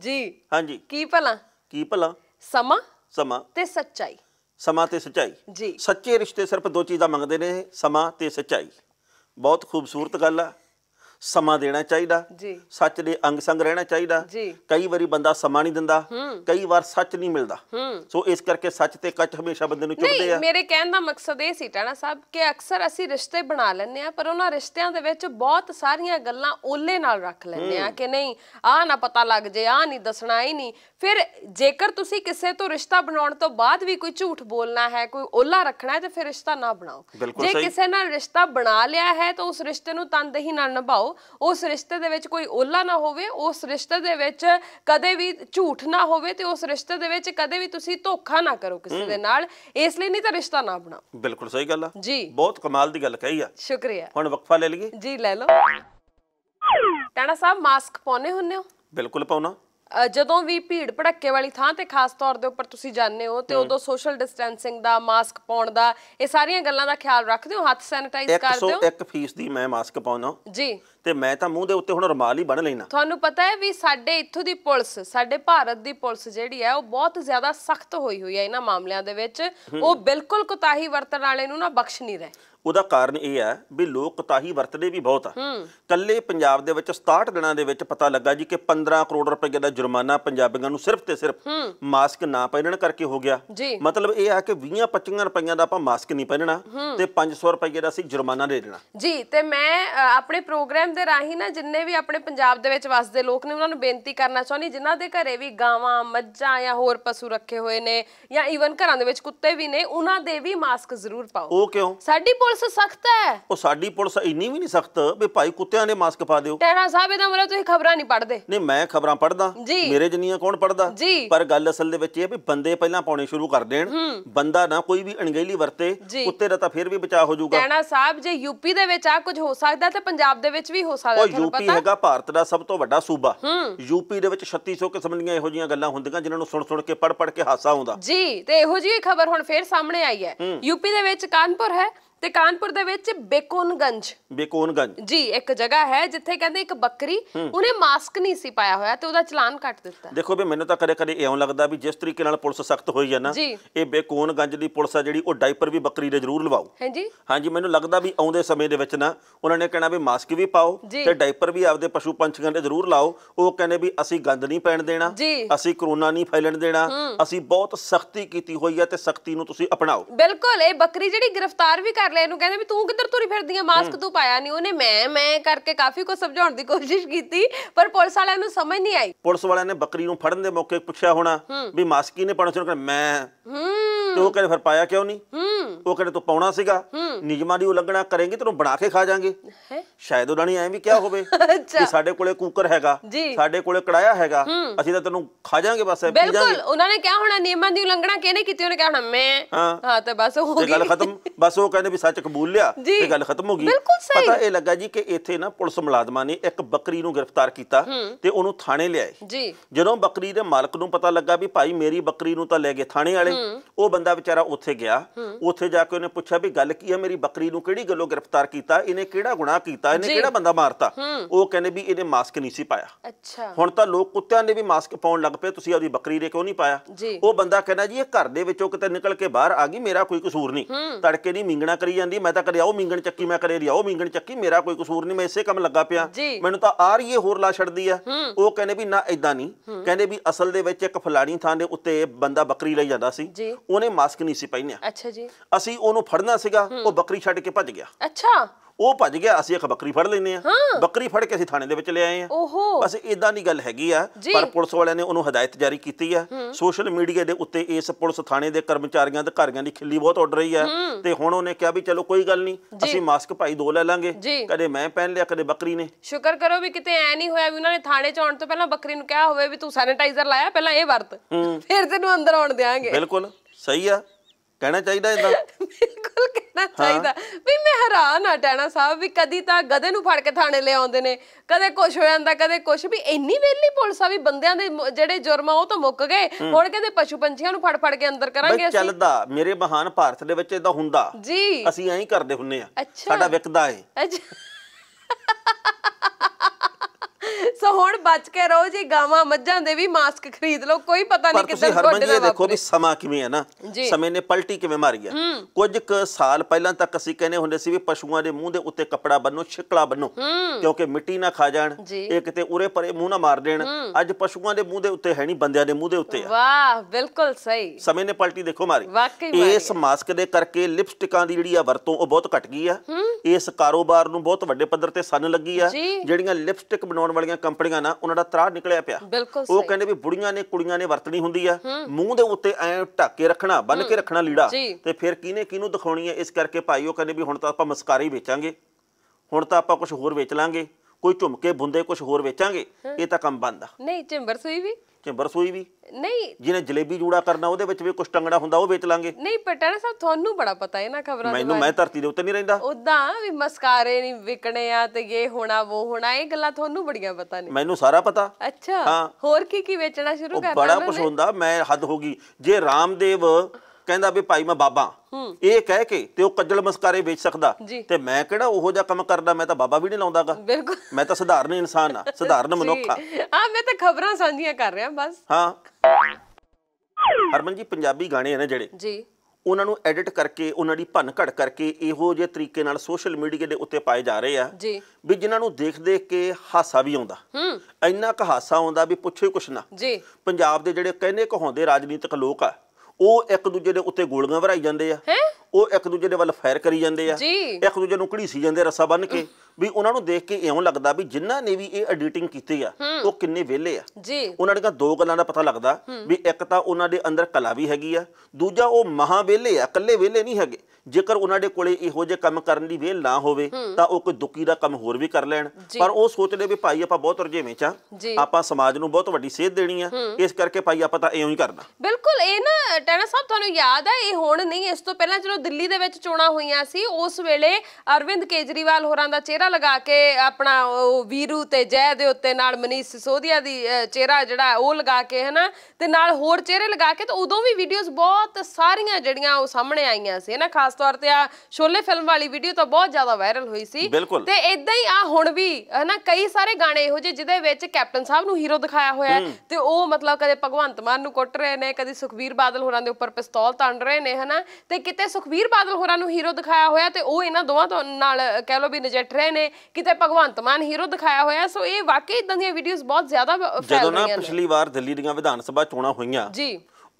ਜੀ ਹਾਂਜੀ ਕੀ ਭਲਾ ਕੀ ਭਲਾ ਸਮਾਂ ਸਮਾਂ ਤੇ ਸੱਚਾਈ ਸਮਾਂ ਤੇ ਸਚਾਈ ਜੀ ਸੱਚੇ ਰਿਸ਼ਤੇ ਸਿਰਫ ਦੋ ਚੀਜ਼ਾਂ ਮੰਗਦੇ ਨੇ ਸਮਾਂ ਤੇ ਸਚਾਈ ਬਹੁਤ ਖੂਬਸੂਰਤ ਗੱਲ ਆ ਸਮਾਂ ਦੇਣਾ ਚਾਹੀਦਾ ਜੀ ਸੱਚ ਦੇ ਅੰਗ ਸੰਗ ਰਹਿਣਾ ਚਾਹੀਦਾ ਕਈ ਵਾਰੀ ਬੰਦਾ ਸਮਾਂ ਨਹੀਂ ਦਿੰਦਾ ਕਈ ਵਾਰ ਸੱਚ ਨਹੀਂ ਮਿਲਦਾ ਸੋ ਇਸ ਕਰਕੇ ਸੱਚ ਤੇ ਕੱਚ ਹਮੇਸ਼ਾ ਬੰਦੇ ਨੂੰ ਚੁੱਭਦੇ ਆ ਮੇਰੇ ਕਹਿਣ ਦਾ ਮਕਸਦ ਇਹ ਸੀ ਟਾਣਾ ਸਾਹਿਬ ਕਿ ਅਕਸਰ ਅਸੀਂ ਰਿਸ਼ਤੇ ਬਣਾ ਲੈਂਦੇ ਆ ਪਰ ਉਹਨਾਂ ਰਿਸ਼ਤਿਆਂ ਦੇ ਵਿੱਚ ਬਹੁਤ ਸਾਰੀਆਂ ਗੱਲਾਂ ਓਲੇ ਨਾਲ ਰੱਖ ਲੈਂਦੇ ਆ ਕਿ ਨਹੀਂ ਆਹ ਨਾ ਪਤਾ ਲੱਗ ਜੇ ਆਹ ਨਹੀਂ ਦੱਸਣਾ ਹੀ ਨਹੀਂ ਫਿਰ ਜੇਕਰ ਤੁਸੀਂ ਕਿਸੇ ਤੋਂ ਰਿਸ਼ਤਾ ਬਣਾਉਣ ਤੋਂ ਬਾਅਦ ਵੀ ਕੋਈ ਝੂਠ ਬੋਲਣਾ ਹੈ ਕੋਈ ਓਲਾ ਰੱਖਣਾ ਹੈ ਤੇ ਫਿਰ ਰਿਸ਼ਤਾ ਨਾ ਬਣਾਓ ਜੇ ਕਿਸੇ ਨਾਲ ਰਿਸ਼ਤਾ ਬਣਾ ਲਿਆ ਹੈ ਤਾਂ ਉਸ ਰਿਸ਼ਤੇ ਨੂੰ ਹੀ ਨਾਲ ਨਿਭਾਓ ਉਸ ਰਿਸ਼ਤੇ ਦੇ ਵਿੱਚ ਕੋਈ ਓਲਾ ਨਾ ਹੋਵੇ ਉਸ ਰਿਸ਼ਤੇ ਦੇ ਵਿੱਚ ਕਦੇ ਵੀ ਝੂਠ ਨਾ ਹੋਵੇ ਤੇ ਉਸ ਰਿਸ਼ਤੇ ਦੇ ਵਿੱਚ ਕਦੇ ਵੀ ਤੁਸੀਂ ਧੋਖਾ ਨਾ ਕਰੋ ਕਿਸੇ ਦੇ ਨਾਲ ਇਸ ਲਈ ਨਹੀਂ ਤਾਂ ਰਿਸ਼ਤਾ ਨਾ ਬਣਾਓ ਬਿਲਕੁਲ ਸਹੀ ਗੱਲ ਆ ਜੀ ਬਹੁਤ ਕਮਾਲ ਦੀ ਗੱਲ ਕਹੀ ਆ ਸ਼ੁਕਰੀਆ ਹੁਣ ਵਕਫਾ ਲੈ ਲਈਏ ਜੀ ਲੈ ਲਓ ਟਾਣਾ ਸਾਹਿਬ ਮਾਸਕ ਪਾਉਨੇ ਹੁੰਨੇ ਹੋ ਬਿਲਕੁਲ ਪਾਉਣਾ ਜਦੋਂ ਵੀ ਭੀੜ ਭੜੱਕੇ ਵਾਲੀ ਥਾਂ ਤੇ ਖਾਸ ਤੌਰ ਦੇ ਉੱਪਰ ਤੁਸੀਂ ਜਾਂਦੇ ਹੋ ਤੇ ਉਦੋਂ ਸੋਸ਼ਲ ਡਿਸਟੈਂਸਿੰਗ ਦਾ ਮਾਸਕ ਪਾਉਣ ਦਾ ਇਹ ਸਾਰੀਆਂ ਗੱਲਾਂ ਦਾ ਖਿਆਲ ਰੱਖਦੇ ਹੋ ਹੱਥ ਸੈਨੀਟਾਈਜ਼ ਕਰਦੇ ਹੋ 101% ਦੀ ਮੈਂ ਮਾਸਕ ਪਾਉਣਾ ਜੀ ਤੇ ਮੈਂ ਤਾਂ ਮੂੰਹ ਦੇ ਉੱਤੇ ਹੁਣ ਰੁਮਾਲ ਹੀ ਬੰਨ ਲੈਣਾ ਤੁਹਾਨੂੰ ਪਤਾ ਹੈ ਵੀ ਸਾਡੇ ਇੱਥੋਂ ਦੀ ਪੁਲਿਸ ਸਾਡੇ ਭਾਰਤ ਦੀ ਪੁਲਿਸ ਜਿਹੜੀ ਹੈ ਉਹ ਬਹੁਤ ਜ਼ਿਆਦਾ ਸਖਤ ਹੋਈ ਹੋਈ ਹੈ ਇਹਨਾਂ ਮਾਮਲਿਆਂ ਦੇ ਵਿੱਚ ਉਹ ਬਿਲਕੁਲ ਕੁਤਾਹੀ ਵਰਤਣ ਵਾਲੇ ਨੂੰ ਨਾ ਬਖਸ਼ ਨਹੀਂ ਰਹੇ ਉਹਦਾ ਕਾਰਨ ਇਹ ਹੈ ਵੀ ਲੋਕ ਕਤਾਹੀ ਵਰਤਦੇ ਵੀ ਬਹੁਤ ਆ ਕੱਲੇ ਪੰਜਾਬ ਦੇ ਵਿੱਚ 67 ਦਿਨਾਂ ਦੇ ਵਿੱਚ ਪਤਾ ਲੱਗਾ ਜੀ ਕਿ 15 ਕਰੋੜ ਰੁਪਏ ਦਾ ਜੁਰਮਾਨਾ ਪੰਜਾਬੀਆਂ ਨੂੰ ਸਿਰਫ ਤੇ ਸਿਰਫ ਮਾਸਕ ਨਾ ਪਹਿਨਣ ਕਰਕੇ ਹੋ ਗਿਆ ਮਤਲਬ ਇਹ ਆ ਕਿ 20-25 ਰੁਪਏ ਦਾ ਆਪਾਂ ਮਾਸਕ ਨਹੀਂ ਪਹਿਨਣਾ ਤੇ 500 ਰੁਪਏ ਦਾ ਅਸੀਂ ਜੁਰਮਾਨਾ ਦੇ ਦੇਣਾ ਜੀ ਤੇ ਮੈਂ ਆਪਣੇ ਪ੍ਰੋਗਰਾਮ ਦੇ ਰਾਹੀਂ ਨਾ ਜਿੰਨੇ ਵੀ ਆਪਣੇ ਪੰਜਾਬ ਦੇ ਵਿੱਚ ਵਸਦੇ ਲੋਕ ਨੇ ਉਹਨਾਂ ਨੂੰ ਬੇਨਤੀ ਕਰਨਾ ਚਾਹੁੰਦੀ ਜਿਨ੍ਹਾਂ ਦੇ ਘਰੇ ਵੀ ਗਾਵਾਂ ਮੱਝਾਂ ਜਾਂ ਹੋਰ ਪਸ਼ੂ ਰੱਖੇ ਹੋਏ ਨੇ ਜਾਂ ਈਵਨ ਘਰਾਂ ਦੇ ਵਿੱਚ ਕੁੱਤੇ ਵੀ ਨੇ ਉਹਨਾਂ ਦੇ ਵੀ ਮਾਸਕ ਜ਼ਰੂਰ ਪਾਓ ਉਹ ਕਿਉਂ ਸਾਡੀ ਪੁਲਿਸ ਸਖਤ ਹੈ ਉਹ ਸਾਡੀ ਪੁਲਿਸ ਇੰਨੀ ਵੀ ਨਹੀਂ ਸਖਤ ਵੀ ਭਾਈ ਕੁੱਤਿਆਂ ਨੇ ਮਾਸਕ ਪਾ ਦਿਓ ਟੈਣਾ ਸਾਹਿਬ ਇਹਦਾ ਮਤਲਬ ਤੁਸੀਂ ਖਬਰਾਂ ਨਹੀਂ ਪੜਦੇ ਨਹੀਂ ਮੈਂ ਖਬਰਾਂ ਪੜਦਾ ਮੇਰੇ ਜਨੀਆਂ ਕੌਣ ਪੜਦਾ ਪਰ ਗੱਲ ਅਸਲ ਦੇ ਵਿੱਚ ਇਹ ਵੀ ਬੰਦੇ ਪਹਿਲਾਂ ਪਾਉਣੇ ਸ਼ੁਰੂ ਕਰ ਦੇਣ ਬੰਦਾ ਨਾ ਕੋਈ ਵੀ ਅਣਗਹਿਲੀ ਵਰਤੇ ਕੁੱਤੇ ਦਾ ਤਾਂ ਫਿਰ ਵੀ ਬਚਾਅ ਹੋ ਜਾਊਗਾ ਟੈਣਾ ਸਾਹਿਬ ਜੇ ਯੂਪੀ ਦੇ ਵਿੱਚ ਆ ਕੁਝ ਹੋ ਸਕਦਾ ਤੇ ਪੰਜਾਬ ਦੇ ਵਿੱਚ ਵੀ ਹੋ ਸਕਦਾ ਤੁਹਾਨੂੰ ਪਤਾ ਉਹ ਯੂਪੀ ਹੈਗਾ ਭਾਰਤ ਦਾ ਸਭ ਤੋਂ ਵੱਡਾ ਸੂਬਾ ਯੂਪੀ ਦੇ ਵਿੱਚ 3600 ਕਿਸਮ ਦੀਆਂ ਇਹੋ ਜੀਆਂ ਗੱਲਾਂ ਹੁੰਦੀਆਂ ਜਿਨ੍ਹਾਂ ਨੂੰ ਸੁਣ ਸੁਣ ਕੇ ਪੜ ਪੜ ਕੇ ਹਾਸਾ ਆਉਂਦਾ ਜੀ ਤੇ ਇਹੋ ਜਿਹੀ ਖਬਰ ਹੁਣ ਫੇਰ ਸਾਹਮਣੇ ਆਈ ਹੈ ਯੂਪੀ ਦੇ ਵਿੱਚ ਕਾਨਪੁਰ ਹੈ ਤੇ ਕਾਨਪੁਰ ਦੇ ਵਿੱਚ ਬੇਕੋਨਗੰਜ ਬੇਕੋਨਗੰਜ ਜੀ ਇੱਕ ਜਗ੍ਹਾ ਹੈ ਜਿੱਥੇ ਕਹਿੰਦੇ ਇੱਕ ਬੱਕਰੀ ਉਹਨੇ ਮਾਸਕ ਨਹੀਂ ਸੀ ਪਾਇਆ ਹੋਇਆ ਤੇ ਉਹਦਾ ਚਲਾਨ ਕੱਟ ਦਿੱਤਾ ਦੇਖੋ ਵੀ ਮੈਨੂੰ ਤਾਂ ਕਦੇ ਕਦੇ ਇਉਂ ਲੱਗਦਾ ਵੀ ਜਿਸ ਤਰੀਕੇ ਨਾਲ ਪੁਲਿਸ ਸਖਤ ਹੋਈ ਹੈ ਨਾ ਇਹ ਬੇਕੋਨਗੰਜ ਦੀ ਪੁਲਿਸ ਆ ਜਿਹੜੀ ਉਹ ਡਾਈਪਰ ਵੀ ਬੱਕਰੀ ਦੇ ਜ਼ਰੂਰ ਲਵਾਓ ਹਾਂਜੀ ਹਾਂਜੀ ਮੈਨੂੰ ਲੱਗਦਾ ਵੀ ਆਉਂਦੇ ਸਮੇਂ ਦੇ ਵਿੱਚ ਨਾ ਉਹਨਾਂ ਨੇ ਕਹਿਣਾ ਵੀ ਮਾਸਕ ਵੀ ਪਾਓ ਤੇ ਡਾਈਪਰ ਵੀ ਆਪਦੇ ਪਸ਼ੂ ਪੰਛੀਆਂ ਦੇ ਜ਼ਰੂਰ ਲਾਓ ਉਹ ਕਹਿੰਦੇ ਵੀ ਅਸੀਂ ਗੰਦ ਨਹੀਂ ਪੈਣ ਦੇਣਾ ਅਸੀਂ ਕਰੋਨਾ ਨਹੀਂ ਫੈਲਣ ਦੇਣਾ ਅਸੀਂ ਬਹੁਤ ਸਖਤੀ ਕੀਤੀ ਹੋਈ ਹੈ ਤੇ ਸਖਤੀ ਨੂੰ ਤੁਸੀਂ ਅਪਣਾਓ ਬਿਲਕੁਲ ਇਹ ਬੱਕਰੀ ਜਿਹੜੀ ਗ੍ਰਿਫਤਾਰ ਵੀ ਕਰ ਕਰ ਲਿਆ ਇਹਨੂੰ ਕਹਿੰਦੇ ਵੀ ਤੂੰ ਕਿੱਧਰ ਤੁਰੀ ਫਿਰਦੀ ਆ ਮਾਸਕ ਤੂੰ ਪਾਇਆ ਨਹੀਂ ਉਹਨੇ ਮੈਂ ਮੈਂ ਕਰਕੇ ਕਾਫੀ ਕੁਝ ਸਮਝਾਉਣ ਦੀ ਕੋਸ਼ਿਸ਼ ਕੀਤੀ ਪਰ ਪੁਲਿਸ ਵਾਲਿਆਂ ਨੂੰ ਸਮਝ ਨਹੀਂ ਆਈ ਪੁਲਿਸ ਵਾਲਿਆਂ ਨੇ ਬੱਕਰੀ ਨੂੰ ਫੜਨ ਦੇ ਮੌਕੇ ਪੁੱਛਿਆ ਹੋਣਾ ਵੀ ਮਾਸਕ ਨੇ ਪਾਣਾ ਸੀ ਮੈਂ ਤੂੰ ਕਹਿੰਦੇ ਫਿਰ ਪਾਇਆ ਕਿਉਂ ਨਹੀਂ ਉਹ ਕਹਿੰਦੇ ਤੂੰ ਪਾਉਣਾ ਸੀਗਾ ਨਿਯਮਾਂ ਦੀ ਉਲੰਘਣਾ ਕਰੇਂਗੀ ਤੈਨੂੰ ਬਣਾ ਕੇ ਖਾ ਜਾਾਂਗੇ ਸ਼ਾਇਦ ਉਹਨਾਂ ਨੇ ਐਵੇਂ ਵੀ ਕਿਹਾ ਹੋਵੇ ਕਿ ਸਾਡੇ ਕੋਲੇ ਕੁੱਕਰ ਹੈਗਾ ਸਾਡੇ ਕੋਲੇ ਕੜਾਇਆ ਹੈਗਾ ਅਸੀਂ ਤਾਂ ਤੈਨੂੰ ਖਾ ਜਾਾਂਗੇ ਬਸ ਪੀ ਜਾਾਂਗੇ ਬਿਲਕੁਲ ਉਹਨਾਂ ਨੇ ਕਿਹਾ ਹੋਣਾ ਨਿਯਮਾਂ ਦੀ ਉਲੰਘਣਾ ਕਿਹਨੇ ਕੀਤੀ ਉਹਨੇ ਕਿਹਾ ਹੋਣਾ ਮੈਂ ਹਾਂ ਤੇ ਬਸ ਹੋ ਗਈ ਗੱਲ ਖਤਮ ਬਸ ਉਹ ਕਹਿੰਦੇ ਵੀ ਸੱਚ ਕਬੂਲ ਲਿਆ ਤੇ ਗੱਲ ਖਤਮ ਹੋ ਗਈ ਪਤਾ ਇਹ ਲੱਗਾ ਜੀ ਕਿ ਇੱਥੇ ਨਾ ਪੁਲਿਸ ਮੁਲਾਜ਼ਮਾਂ ਨੇ ਇੱਕ ਬੱਕਰੀ ਨੂੰ ਗ੍ਰਿਫਤਾਰ ਕੀਤਾ ਤੇ ਉਹਨੂੰ ਥਾਣੇ ਲਿਆਏ ਜੀ ਜਦੋਂ ਬੱਕਰੀ ਦੇ ਮਾਲਕ ਨੂੰ ਪਤਾ ਲੱਗਾ ਵੀ ਭਾਈ ਮੇਰੀ ਬੱਕਰੀ ਨੂੰ ਤਾਂ ਲੈ ਗਏ ਥਾਣੇ ਵਾਲੇ ਉਹ ਬੰਦਾ ਵਿਚਾਰਾ ਉੱਥੇ ਗਿਆ ਉੱਥੇ ਜਾ ਕੇ ਉਹਨੇ ਪੁੱਛਿਆ ਵੀ ਗੱਲ ਕੀ ਹੈ ਮੇਰੀ ਬੱਕਰੀ ਨੂੰ ਕਿਹੜੀ ਗੱਲੋਂ ਗ੍ਰਿਫਤਾਰ ਕੀਤਾ ਇਹਨੇ ਕਿਹੜਾ ਗੁਨਾਹ ਕੀਤਾ ਇਹਨੇ ਕਿਹੜਾ ਬੰਦਾ ਮਾਰਤਾ ਉਹ ਕਹਿੰਦੇ ਵੀ ਇਹਨੇ ਮਾਸਕ ਨਹੀਂ ਸੀ ਪਾਇਆ ਅੱਛਾ ਹੁਣ ਤਾਂ ਲੋਕ ਕੁੱਤਿਆਂ ਨੇ ਵੀ ਮਾਸਕ ਪਾਉਣ ਲੱਗ ਪਏ ਤੁਸੀਂ ਆਪਦੀ ਬੱਕਰੀ ਦੇ ਕਿਉਂ ਨਹੀਂ ਪਾਇਆ ਉਹ ਬੰਦਾ ਕਹਿੰਦਾ ਜੀ ਇਹ ਘਰ ਦੇ ਵਿੱਚੋਂ ਕਿਤੇ ਨਿਕਲ ਕੇ ਬਾਹਰ ਆ ਗਈ ਮੇਰਾ ਕੋਈ ਕਸੂਰ ਨਹੀਂ ਤੜਕੇ ਨਹੀਂ ਮਿੰਗਣਾ ਕਰੀ ਜਾਂਦੀ ਮੈਂ ਤਾਂ ਕਦੇ ਆਓ ਮਿੰਗਣ ਚੱਕੀ ਮੈਂ ਕਦੇ ਉਹ ਮਿੰਗਣ ਚੱਕੀ ਮੇਰਾ ਕੋਈ ਕਸੂਰ ਨਹੀਂ ਮੈਂ ਇਸੇ ਕੰਮ ਲੱਗਾ ਪਿਆ ਮੈਨੂੰ ਤਾਂ ਆ ਰਹੀ ਹੋਰ ਲਾ ਛੱਡਦੀ ਆ ਉਹ ਕਹਿੰਦੇ ਵੀ ਨਾ ਇਦਾਂ ਨਹੀਂ ਕਹਿੰਦੇ ਵੀ ਅਸਲ ਦੇ ਵਿੱਚ ਇੱਕ ਫਲਾਣੀ ਥਾਂ ਦੇ ਉੱਤੇ ਬੰਦਾ ਬੱਕਰੀ ਲਈ ਜਾਂਦਾ ਸੀ ਉਹਨੇ ਮਾਸਕ ਨਹੀਂ ਸੀ ਪਹਿਨਿਆ ਅੱਛਾ ਜੀ ਅਸੀਂ ਉਹਨੂੰ ਫੜਨਾ ਸੀਗਾ ਉਹ ਬੱਕਰੀ ਛੱਡ ਕੇ ਭੱਜ ਗਿਆ ਅੱਛਾ ਉਹ ਭੱਜ ਗਿਆ ਅਸੀਂ ਇੱਕ ਬੱਕਰੀ ਫੜ ਲੈਨੇ ਆ ਬੱਕਰੀ ਫੜ ਕੇ ਅਸੀਂ ਥਾਣੇ ਦੇ ਵਿੱਚ ਲੈ ਆਏ ਆ ਬਸ ਇਦਾਂ ਦੀ ਗੱਲ ਹੈਗੀ ਆ ਪਰ ਪੁਲਿਸ ਵਾਲਿਆਂ ਨੇ ਉਹਨੂੰ ਹਦਾਇਤ ਜਾਰੀ ਕੀਤੀ ਆ ਸੋਸ਼ਲ ਮੀਡੀਆ ਦੇ ਉੱਤੇ ਇਸ ਪੁਲਿਸ ਥਾਣੇ ਦੇ ਕਰਮਚਾਰੀਆਂ ਤੇ ਘਰੀਆਂ ਦੀ ਖਿੱਲੀ ਬਹੁਤ ਉੱਡ ਰਹੀ ਆ ਤੇ ਹੁਣ ਉਹਨੇ ਕਿਹਾ ਵੀ ਚਲੋ ਕੋਈ ਗੱਲ ਨਹੀਂ ਅਸੀਂ ਮਾਸਕ ਭਾਈ ਦੋ ਲੈ ਲਾਂਗੇ ਕਦੇ ਮੈਂ ਪਹਿਨ ਲਿਆ ਕਦੇ ਬੱਕਰੀ ਨੇ ਸ਼ੁਕਰ ਕਰੋ ਵੀ ਕਿਤੇ ਐ ਨਹੀਂ ਹੋਇਆ ਵੀ ਉਹਨਾਂ ਨੇ ਥਾਣੇ ਚ ਆਉਣ ਤੋਂ ਪਹਿਲਾਂ ਬੱਕਰੀ ਨੂੰ ਕਿਹਾ ਹੋਵੇ ਵੀ ਤੂੰ ਸੈਨੀਟਾਈਜ਼ਰ ਲਾਇਆ ਪਹਿਲਾਂ ਇਹ ਵਰਤ ਫਿਰ ਤੈਨੂੰ ਅੰਦਰ ਆਉਣ ਦੇਾਂਗੇ ਬਿਲਕੁਲ ਸਹੀ ਆ ਕਹਿਣਾ ਚਾਹੀਦਾ ਇਦਾਂ ਬਿਲਕੁਲ ਕਹਿਣਾ ਚਾਹੀਦਾ ਵੀ ਮੈਂ ਹੈਰਾਨ ਆ ਟੈਣਾ ਸਾਹਿਬ ਵੀ ਕਦੀ ਤਾਂ ਗਧੇ ਨੂੰ ਫੜ ਕੇ ਥਾਣੇ ਲੈ ਆਉਂਦੇ ਨੇ ਕਦੇ ਕੁਝ ਹੋ ਜਾਂਦਾ ਕਦੇ ਕੁਝ ਵੀ ਇੰਨੀ ਵੇਲੀ ਪੁਲਿਸ ਆ ਵੀ ਬੰਦਿਆਂ ਦੇ ਜਿਹੜੇ ਜੁਰਮ ਆ ਉਹ ਤਾਂ ਮੁੱਕ ਗਏ ਹੁਣ ਕਹਿੰਦੇ ਪਸ਼ੂ ਪੰਛੀਆਂ ਨੂੰ ਫੜ ਫੜ ਕੇ ਅੰਦਰ ਕਰਾਂਗੇ ਅਸੀਂ ਚੱਲਦਾ ਮੇਰੇ ਬਹਾਨ ਭਾਰਤ ਦੇ ਵਿੱਚ ਇਦਾਂ ਹੁੰਦਾ ਜੀ ਅਸੀਂ ਐਂ ਹੀ ਕਰਦੇ ਹੁੰਨੇ ਆ ਸਾਡਾ ਵਿਕਦਾ ਏ ਅੱਛਾ ਸੋ ਹੁਣ ਬਚ ਕੇ ਰਹੋ ਜੀ ਗਾਵਾਂ ਮੱਝਾਂ ਦੇ ਵੀ ਮਾਸਕ ਖਰੀਦ ਲਓ ਕੋਈ ਪਤਾ ਨਹੀਂ ਕਿੱਦਾਂ ਤੁਹਾਡੇ ਨਾਲ ਦੇਖੋ ਵੀ ਸਮਾਂ ਕਿਵੇਂ ਹੈ ਨਾ ਸਮੇਂ ਨੇ ਪਲਟੀ ਕਿਵੇਂ ਮਾਰੀ ਹੈ ਕੁਝ ਕੁ ਸਾਲ ਪਹਿਲਾਂ ਤੱਕ ਅਸੀਂ ਕਹਿੰਦੇ ਹੁੰਦੇ ਸੀ ਵੀ ਪਸ਼ੂਆਂ ਦੇ ਮੂੰਹ ਦੇ ਉੱਤੇ ਕਪੜਾ ਬੰਨੋ ਛਿਕਲਾ ਬੰਨੋ ਕਿਉਂਕਿ ਮਿੱਟੀ ਨਾ ਖਾ ਜਾਣ ਇਹ ਕਿਤੇ ਉਰੇ ਪਰੇ ਮੂੰਹ ਨਾ ਮਾਰ ਦੇਣ ਅੱਜ ਪਸ਼ੂਆਂ ਦੇ ਮੂੰਹ ਦੇ ਉੱਤੇ ਹੈ ਨਹੀਂ ਬੰਦਿਆਂ ਦੇ ਮੂੰਹ ਦੇ ਉੱਤੇ ਆ ਵਾਹ ਬਿਲਕੁਲ ਸਹੀ ਸਮੇਂ ਨੇ ਪਲਟੀ ਦੇਖੋ ਮਾਰੀ ਇਸ ਮਾਸਕ ਦੇ ਕਰਕੇ ਲਿਪਸਟਿਕਾਂ ਦੀ ਜਿਹੜੀ ਆ ਵਰਤੋਂ ਉਹ ਬਹੁਤ ਘਟ ਗਈ ਆ ਇਸ ਕਾਰੋਬਾਰ ਨੂੰ ਬਹੁਤ ਵੱਡੇ ਪੱਧਰ ਤੇ ਸਨ ਲੱਗੀ ਆ ਜਿਹੜੀਆਂ ਲਿਪਸਟਿਕ ਬਣਾਉਣ ਵਾਲੀਆਂ ਵਾਲੀਆਂ ਕੰਪਨੀਆਂ ਨਾ ਉਹਨਾਂ ਦਾ ਤਰਾਹ ਨਿਕਲਿਆ ਪਿਆ ਉਹ ਕਹਿੰਦੇ ਵੀ ਬੁੜੀਆਂ ਨੇ ਕੁੜੀਆਂ ਨੇ ਵਰਤਣੀ ਹੁੰਦੀ ਆ ਮੂੰਹ ਦੇ ਉੱਤੇ ਐ ਕੇ ਰੱਖਣਾ ਬੰਨ ਕੇ ਰੱਖਣਾ ਲੀੜਾ ਤੇ ਫਿਰ ਕਿਹਨੇ ਕਿਹਨੂੰ ਦਿਖਾਉਣੀ ਹੈ ਇਸ ਕਰਕੇ ਭਾਈ ਉਹ ਕਹਿੰਦੇ ਵੀ ਹੁਣ ਤਾਂ ਆਪਾਂ ਮਸਕਾਰੀ ਵੇਚਾਂਗੇ ਹੁਣ ਤਾਂ ਆਪਾਂ ਕੁਝ ਹੋਰ ਵੇਚ ਲਾਂਗੇ ਕੋਈ ਝੁਮਕੇ ਬੁੰਦੇ ਕੁਝ ਹੋਰ ਵੇਚਾਂਗੇ ਇਹ ਤਾਂ ਕੰਮ ਬੰਦ ਆ ਨਹੀਂ ਚੈਂਬਰ ਸੂਈ ਵੀ ਚਿੰਬਰ ਸੂਈ ਵੀ ਨਹੀਂ ਜਿਹਨੇ ਜਲੇਬੀ ਜੂੜਾ ਕਰਨਾ ਉਹਦੇ ਵਿੱਚ ਵੀ ਕੁਝ ਟੰਗੜਾ ਹੁੰਦਾ ਉਹ ਵੇਚ ਲਾਂਗੇ ਨਹੀਂ ਪਟਾਣਾ ਸਾਹਿਬ ਤੁਹਾਨੂੰ ਬੜਾ ਪਤਾ ਹੈ ਨਾ ਖਬਰਾਂ ਦਾ ਮੈਨੂੰ ਮੈਂ ਧਰਤੀ ਦੇ ਉੱਤੇ ਨਹੀਂ ਰਹਿੰਦਾ ਉਦਾਂ ਵੀ ਮਸਕਾਰੇ ਨਹੀਂ ਵਿਕਣੇ ਆ ਤੇ ਇਹ ਹੋਣਾ ਉਹ ਹੋਣਾ ਇਹ ਗੱਲਾਂ ਤੁਹਾਨੂੰ ਬੜੀਆਂ ਪਤਾ ਨੇ ਮੈਨੂੰ ਸਾਰਾ ਪਤਾ ਅੱਛਾ ਹਾਂ ਹੋਰ ਕੀ ਕੀ ਵੇਚਣਾ ਸ਼ੁਰੂ ਕਰਨਾ ਬੜਾ ਕੁਝ ਹੁੰਦਾ ਮੈਂ ਹੱਦ ਹੋ ਗਈ ਜੇ ਰਾਮਦੇਵ ਕਹਿੰਦਾ ਵੀ ਭਾਈ ਮੈਂ ਬਾਬਾ ਇਹ ਕਹਿ ਕੇ ਤੇ ਉਹ ਕੱਜਲ ਮਸਕਾਰੇ ਵੇਚ ਸਕਦਾ ਤੇ ਮੈਂ ਕਿਹੜਾ ਉਹੋ ਜਿਹਾ ਕੰਮ ਕਰਦਾ ਮੈਂ ਤਾਂ ਬਾਬਾ ਵੀ ਨਹੀਂ ਲਾਉਂਦਾਗਾ ਮੈਂ ਤਾਂ ਸਧਾਰਨ ਇਨਸਾਨ ਆ ਸਧਾਰਨ ਮਨੁੱਖ ਆ ਆ ਮੈਂ ਤਾਂ ਖਬਰਾਂ ਸਾਂਝੀਆਂ ਕਰ ਰਿਹਾ ਬਸ ਹਾਂ ਹਰਮਨ ਜੀ ਪੰਜਾਬੀ ਗਾਣੇ ਆ ਜਿਹੜੇ ਜੀ ਉਹਨਾਂ ਨੂੰ ਐਡਿਟ ਕਰਕੇ ਉਹਨਾਂ ਦੀ ਭੰਨ ਘੜ ਕਰਕੇ ਇਹੋ ਜਿਹੇ ਤਰੀਕੇ ਨਾਲ ਸੋਸ਼ਲ ਮੀਡੀਆ ਦੇ ਉੱਤੇ ਪਾਏ ਜਾ ਰਹੇ ਆ ਜੀ ਵੀ ਜਿਨ੍ਹਾਂ ਨੂੰ ਦੇਖ ਦੇਖ ਕੇ ਹਾਸਾ ਵੀ ਆਉਂਦਾ ਹੂੰ ਇੰਨਾ ਕ ਹਾਸਾ ਆਉਂਦਾ ਵੀ ਪੁੱਛੋ ਹੀ ਕੁਛ ਨਾ ਜੀ ਪੰਜਾਬ ਦੇ ਜਿਹੜੇ ਕਹਿੰਦੇ ਕਹਾਉਂਦੇ ਰਾਜਨੀਤਿਕ ਲੋਕ ਆ ਉਹ ਇੱਕ ਦੂਜੇ ਦੇ ਉੱਤੇ ਗੋਲੀਆਂ ਵਰਾਈ ਜਾਂਦੇ ਆ ਉਹ ਇੱਕ ਦੂਜੇ ਦੇ ਵੱਲ ਫਾਇਰ ਕਰੀ ਜਾਂਦੇ ਆ ਇੱਕ ਦੂਜੇ ਨੂੰ ਕੜੀਸੀ ਜਾਂਦੇ ਰੱਸਾ ਬੰਨ ਕੇ ਵੀ ਉਹਨਾਂ ਨੂੰ ਦੇਖ ਕੇ ਇਉਂ ਲੱਗਦਾ ਵੀ ਜਿਨ੍ਹਾਂ ਨੇ ਵੀ ਇਹ ਐਡੀਟਿੰਗ ਕੀਤੀ ਆ ਉਹ ਕਿੰਨੇ ਵਿਹਲੇ ਆ ਜੀ ਉਹਨਾਂ ਨੇ ਕਾ ਦੋ ਗੱਲਾਂ ਦਾ ਪਤਾ ਲੱਗਦਾ ਵੀ ਇੱਕ ਤਾਂ ਉਹਨਾਂ ਦੇ ਅੰਦਰ ਕਲਾ ਵੀ ਹੈਗੀ ਆ ਦੂਜਾ ਉਹ ਮਹਾ ਵਿਹਲੇ ਆ ਇਕੱਲੇ ਵਿਹਲੇ ਨਹੀਂ ਹੈਗੇ ਜੇਕਰ ਉਹਨਾਂ ਦੇ ਕੋਲੇ ਇਹੋ ਜਿਹੇ ਕੰਮ ਕਰਨ ਦੀ ਵੇਲ ਨਾ ਹੋਵੇ ਤਾਂ ਉਹ ਕੋਈ ਦੁੱਕੀ ਦਾ ਕੰਮ ਹੋਰ ਵੀ ਕਰ ਲੈਣ ਪਰ ਉਹ ਸੋਚਦੇ ਵੀ ਭਾਈ ਆਪਾਂ ਬਹੁਤ ਰਜੇਵੇਂ ਚ ਆਪਾਂ ਸਮਾਜ ਨੂੰ ਬਹੁਤ ਵੱਡੀ ਸੇਧ ਦੇਣੀ ਆ ਇਸ ਕਰਕੇ ਭਾਈ ਆਪਾਂ ਤਾਂ ਇਉਂ ਹੀ ਕਰਨਾ ਬਿਲਕੁਲ ਇਹ ਨਾ ਟੈਣਾ ਸਾਹਿਬ ਤੁਹਾਨੂੰ ਯਾਦ ਆ ਇਹ ਹੁਣ ਨਹੀਂ ਇਸ ਤੋਂ ਪਹਿਲਾਂ ਜਦੋਂ ਦਿੱਲੀ ਦੇ ਵਿੱਚ ਚੋਣਾਂ ਹੋਈਆਂ ਸੀ ਉਸ ਵੇਲੇ ਅਰਵਿੰਦ ਕੇਜਰੀਵਾਲ ਹੋਰਾਂ ਦਾ ਚਿਹਰਾ ਚਿਹਰਾ ਲਗਾ ਕੇ ਆਪਣਾ ਉਹ ਵੀਰੂ ਤੇ ਜੈ ਦੇ ਉੱਤੇ ਨਾਲ ਮਨੀਸ਼ ਸਿਸੋਦੀਆ ਦੀ ਚਿਹਰਾ ਜਿਹੜਾ ਉਹ ਲਗਾ ਕੇ ਹਨਾ ਤੇ ਨਾਲ ਹੋਰ ਚਿਹਰੇ ਲਗਾ ਕੇ ਤੇ ਉਦੋਂ ਵੀ ਵੀਡੀਓਜ਼ ਬਹੁਤ ਸਾਰੀਆਂ ਜਿਹੜੀਆਂ ਉਹ ਸਾਹਮਣੇ ਆਈਆਂ ਸੀ ਹਨਾ ਖਾਸ ਤੌਰ ਤੇ ਆ ਸ਼ੋਲੇ ਫਿਲਮ ਵਾਲੀ ਵੀਡੀਓ ਤਾਂ ਬਹੁਤ ਜ਼ਿਆਦਾ ਵਾਇਰਲ ਹੋਈ ਸੀ ਤੇ ਇਦਾਂ ਹੀ ਆ ਹੁਣ ਵੀ ਹਨਾ ਕਈ ਸਾਰੇ ਗਾਣੇ ਇਹੋ ਜਿਹੇ ਜਿਹਦੇ ਵਿੱਚ ਕੈਪਟਨ ਸਾਹਿਬ ਨੂੰ ਹੀਰੋ ਦਿਖਾਇਆ ਹੋਇਆ ਤੇ ਉਹ ਮਤਲਬ ਕਦੇ ਭਗਵੰਤ ਮਾਨ ਨੂੰ ਕੁੱਟ ਰਹੇ ਨੇ ਕਦੇ ਸੁਖਵੀਰ ਬਾਦਲ ਹੋਰਾਂ ਦੇ ਉੱਪਰ ਪਿਸਤੌਲ ਤੰਡ ਰਹੇ ਨੇ ਹਨਾ ਤੇ ਕਿਤੇ ਸੁਖਵੀਰ ਬਾਦਲ ਹੋਰਾਂ ਨੂੰ ਹੀਰੋ ਦਿਖਾਇਆ ਹੋਇਆ ਤੇ ਉਹ ਇਹਨਾਂ ਦੋਵਾਂ ਤੋਂ ਨਾਲ ਕਹਿ ਲੋ ਵੀ ਨਜਿੱਠ ਰਹੇ ਰਹੇ ਨੇ ਕਿਤੇ ਭਗਵੰਤ ਮਾਨ ਹੀਰੋ ਦਿਖਾਇਆ ਹੋਇਆ ਸੋ ਇਹ ਵਾਕਈ ਇਦਾਂ ਦੀਆਂ ਵੀਡੀਓਜ਼ ਬਹੁਤ ਜ਼ਿਆਦਾ ਫੈਲ ਰਹੀਆਂ ਨੇ ਜਦੋਂ ਨਾ ਪਿਛਲੀ ਵਾਰ ਦਿੱਲੀ ਦੀਆਂ ਵਿਧਾਨ ਸਭਾ ਚੋਣਾਂ ਹੋਈਆਂ ਜੀ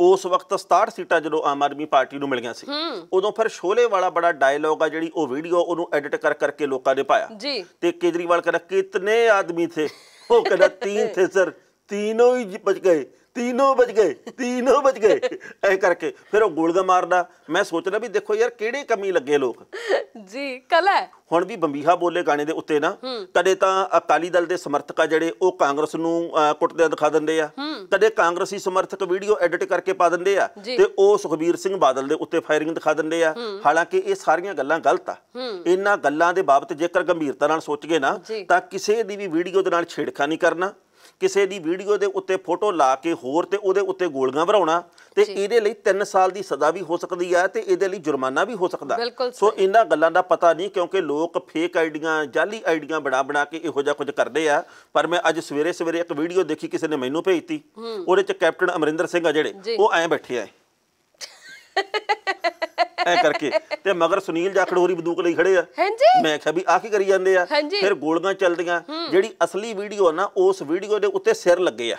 ਉਸ ਵਕਤ 67 ਸੀਟਾਂ ਜਦੋਂ ਆਮ ਆਦਮੀ ਪਾਰਟੀ ਨੂੰ ਮਿਲੀਆਂ ਸੀ ਉਦੋਂ ਫਿਰ ਸ਼ੋਲੇ ਵਾਲਾ ਬੜਾ ਡਾਇਲੌਗ ਆ ਜਿਹੜੀ ਉਹ ਵੀਡੀਓ ਉਹਨੂੰ ਐਡਿਟ ਕਰ ਕਰਕੇ ਲੋਕਾਂ ਨੇ ਪਾਇਆ ਜੀ ਤੇ ਕੇਜਰੀਵਾਲ ਕਹਿੰਦਾ ਕਿਤਨੇ ਆਦਮੀ ਥੇ ਉਹ ਕਹਿੰਦਾ ਤਿੰਨ ਥੇ ਸਰ तीनों ਹੀ ਬਚ ਗਏ 3:00 ਵਜ ਗਏ 3:00 ਵਜ ਗਏ ਐ ਕਰਕੇ ਫਿਰ ਉਹ ਗੋਲਗਾ ਮਾਰਦਾ ਮੈਂ ਸੋਚਦਾ ਵੀ ਦੇਖੋ ਯਾਰ ਕਿਹੜੇ ਕਮੀ ਲੱਗੇ ਲੋਕ ਜੀ ਕਲਾ ਹੁਣ ਵੀ ਬੰਬੀਹਾ ਬੋਲੇ ਗਾਣੇ ਦੇ ਉੱਤੇ ਨਾ ਕਦੇ ਤਾਂ ਅਕਾਲੀ ਦਲ ਦੇ ਸਮਰਥਕ ਆ ਜਿਹੜੇ ਉਹ ਕਾਂਗਰਸ ਨੂੰ ਕੁੱਟਦੇ ਦਿਖਾ ਦਿੰਦੇ ਆ ਕਦੇ ਕਾਂਗਰਸੀ ਸਮਰਥਕ ਵੀਡੀਓ ਐਡਿਟ ਕਰਕੇ ਪਾ ਦਿੰਦੇ ਆ ਤੇ ਉਹ ਸੁਖਬੀਰ ਸਿੰਘ ਬਾਦਲ ਦੇ ਉੱਤੇ ਫਾਇਰਿੰਗ ਦਿਖਾ ਦਿੰਦੇ ਆ ਹਾਲਾਂਕਿ ਇਹ ਸਾਰੀਆਂ ਗੱਲਾਂ ਗਲਤ ਆ ਇਹਨਾਂ ਗੱਲਾਂ ਦੇ ਬਾਬਤ ਜੇਕਰ ਗੰਭੀਰਤਾ ਨਾਲ ਸੋਚਗੇ ਨਾ ਤਾਂ ਕਿਸੇ ਦੀ ਵੀ ਵੀਡੀਓ ਦੇ ਨਾਲ ਛੇੜਖਾਨੀ ਕਰਨਾ ਕਿਸੇ ਦੀ ਵੀਡੀਓ ਦੇ ਉੱਤੇ ਫੋਟੋ ਲਾ ਕੇ ਹੋਰ ਤੇ ਉਹਦੇ ਉੱਤੇ ਗੋਲੀਆਂ ਭਰਾਉਣਾ ਤੇ ਇਹਦੇ ਲਈ 3 ਸਾਲ ਦੀ ਸਜ਼ਾ ਵੀ ਹੋ ਸਕਦੀ ਆ ਤੇ ਇਹਦੇ ਲਈ ਜੁਰਮਾਨਾ ਵੀ ਹੋ ਸਕਦਾ ਸੋ ਇਹਨਾਂ ਗੱਲਾਂ ਦਾ ਪਤਾ ਨਹੀਂ ਕਿਉਂਕਿ ਲੋਕ ਫੇਕ ਆਈਡੀਆਂ ਜਾਲੀ ਆਈਡੀਆਂ ਬਣਾ ਬਣਾ ਕੇ ਇਹੋ ਜਿਹਾ ਕੁਝ ਕਰਦੇ ਆ ਪਰ ਮੈਂ ਅੱਜ ਸਵੇਰੇ ਸਵੇਰੇ ਇੱਕ ਵੀਡੀਓ ਦੇਖੀ ਕਿਸੇ ਨੇ ਮੈਨੂੰ ਭੇਜਤੀ ਉਹਦੇ ਚ ਕੈਪਟਨ ਅਮਰਿੰਦਰ ਸਿੰਘ ਆ ਜਿਹੜੇ ਉਹ ਐ ਬੈਠੇ ਆ ਐ ਕਰਕੇ ਤੇ ਮਗਰ ਸੁਨੀਲ ਜਾਖੜ ਹੋਰੀ ਬੰਦੂਕ ਲਈ ਖੜੇ ਆ ਹਾਂਜੀ ਮੈਂ ਕਿਹਾ ਵੀ ਆ ਕੀ ਕਰੀ ਜਾਂਦੇ ਆ ਫਿਰ ਗੋਲੀਆਂ ਚੱਲਦੀਆਂ ਜਿਹੜੀ ਅਸਲੀ ਵੀਡੀਓ ਨਾ ਉਸ ਵੀਡੀਓ ਦੇ ਉੱਤੇ ਸਿਰ ਲੱਗੇ ਆ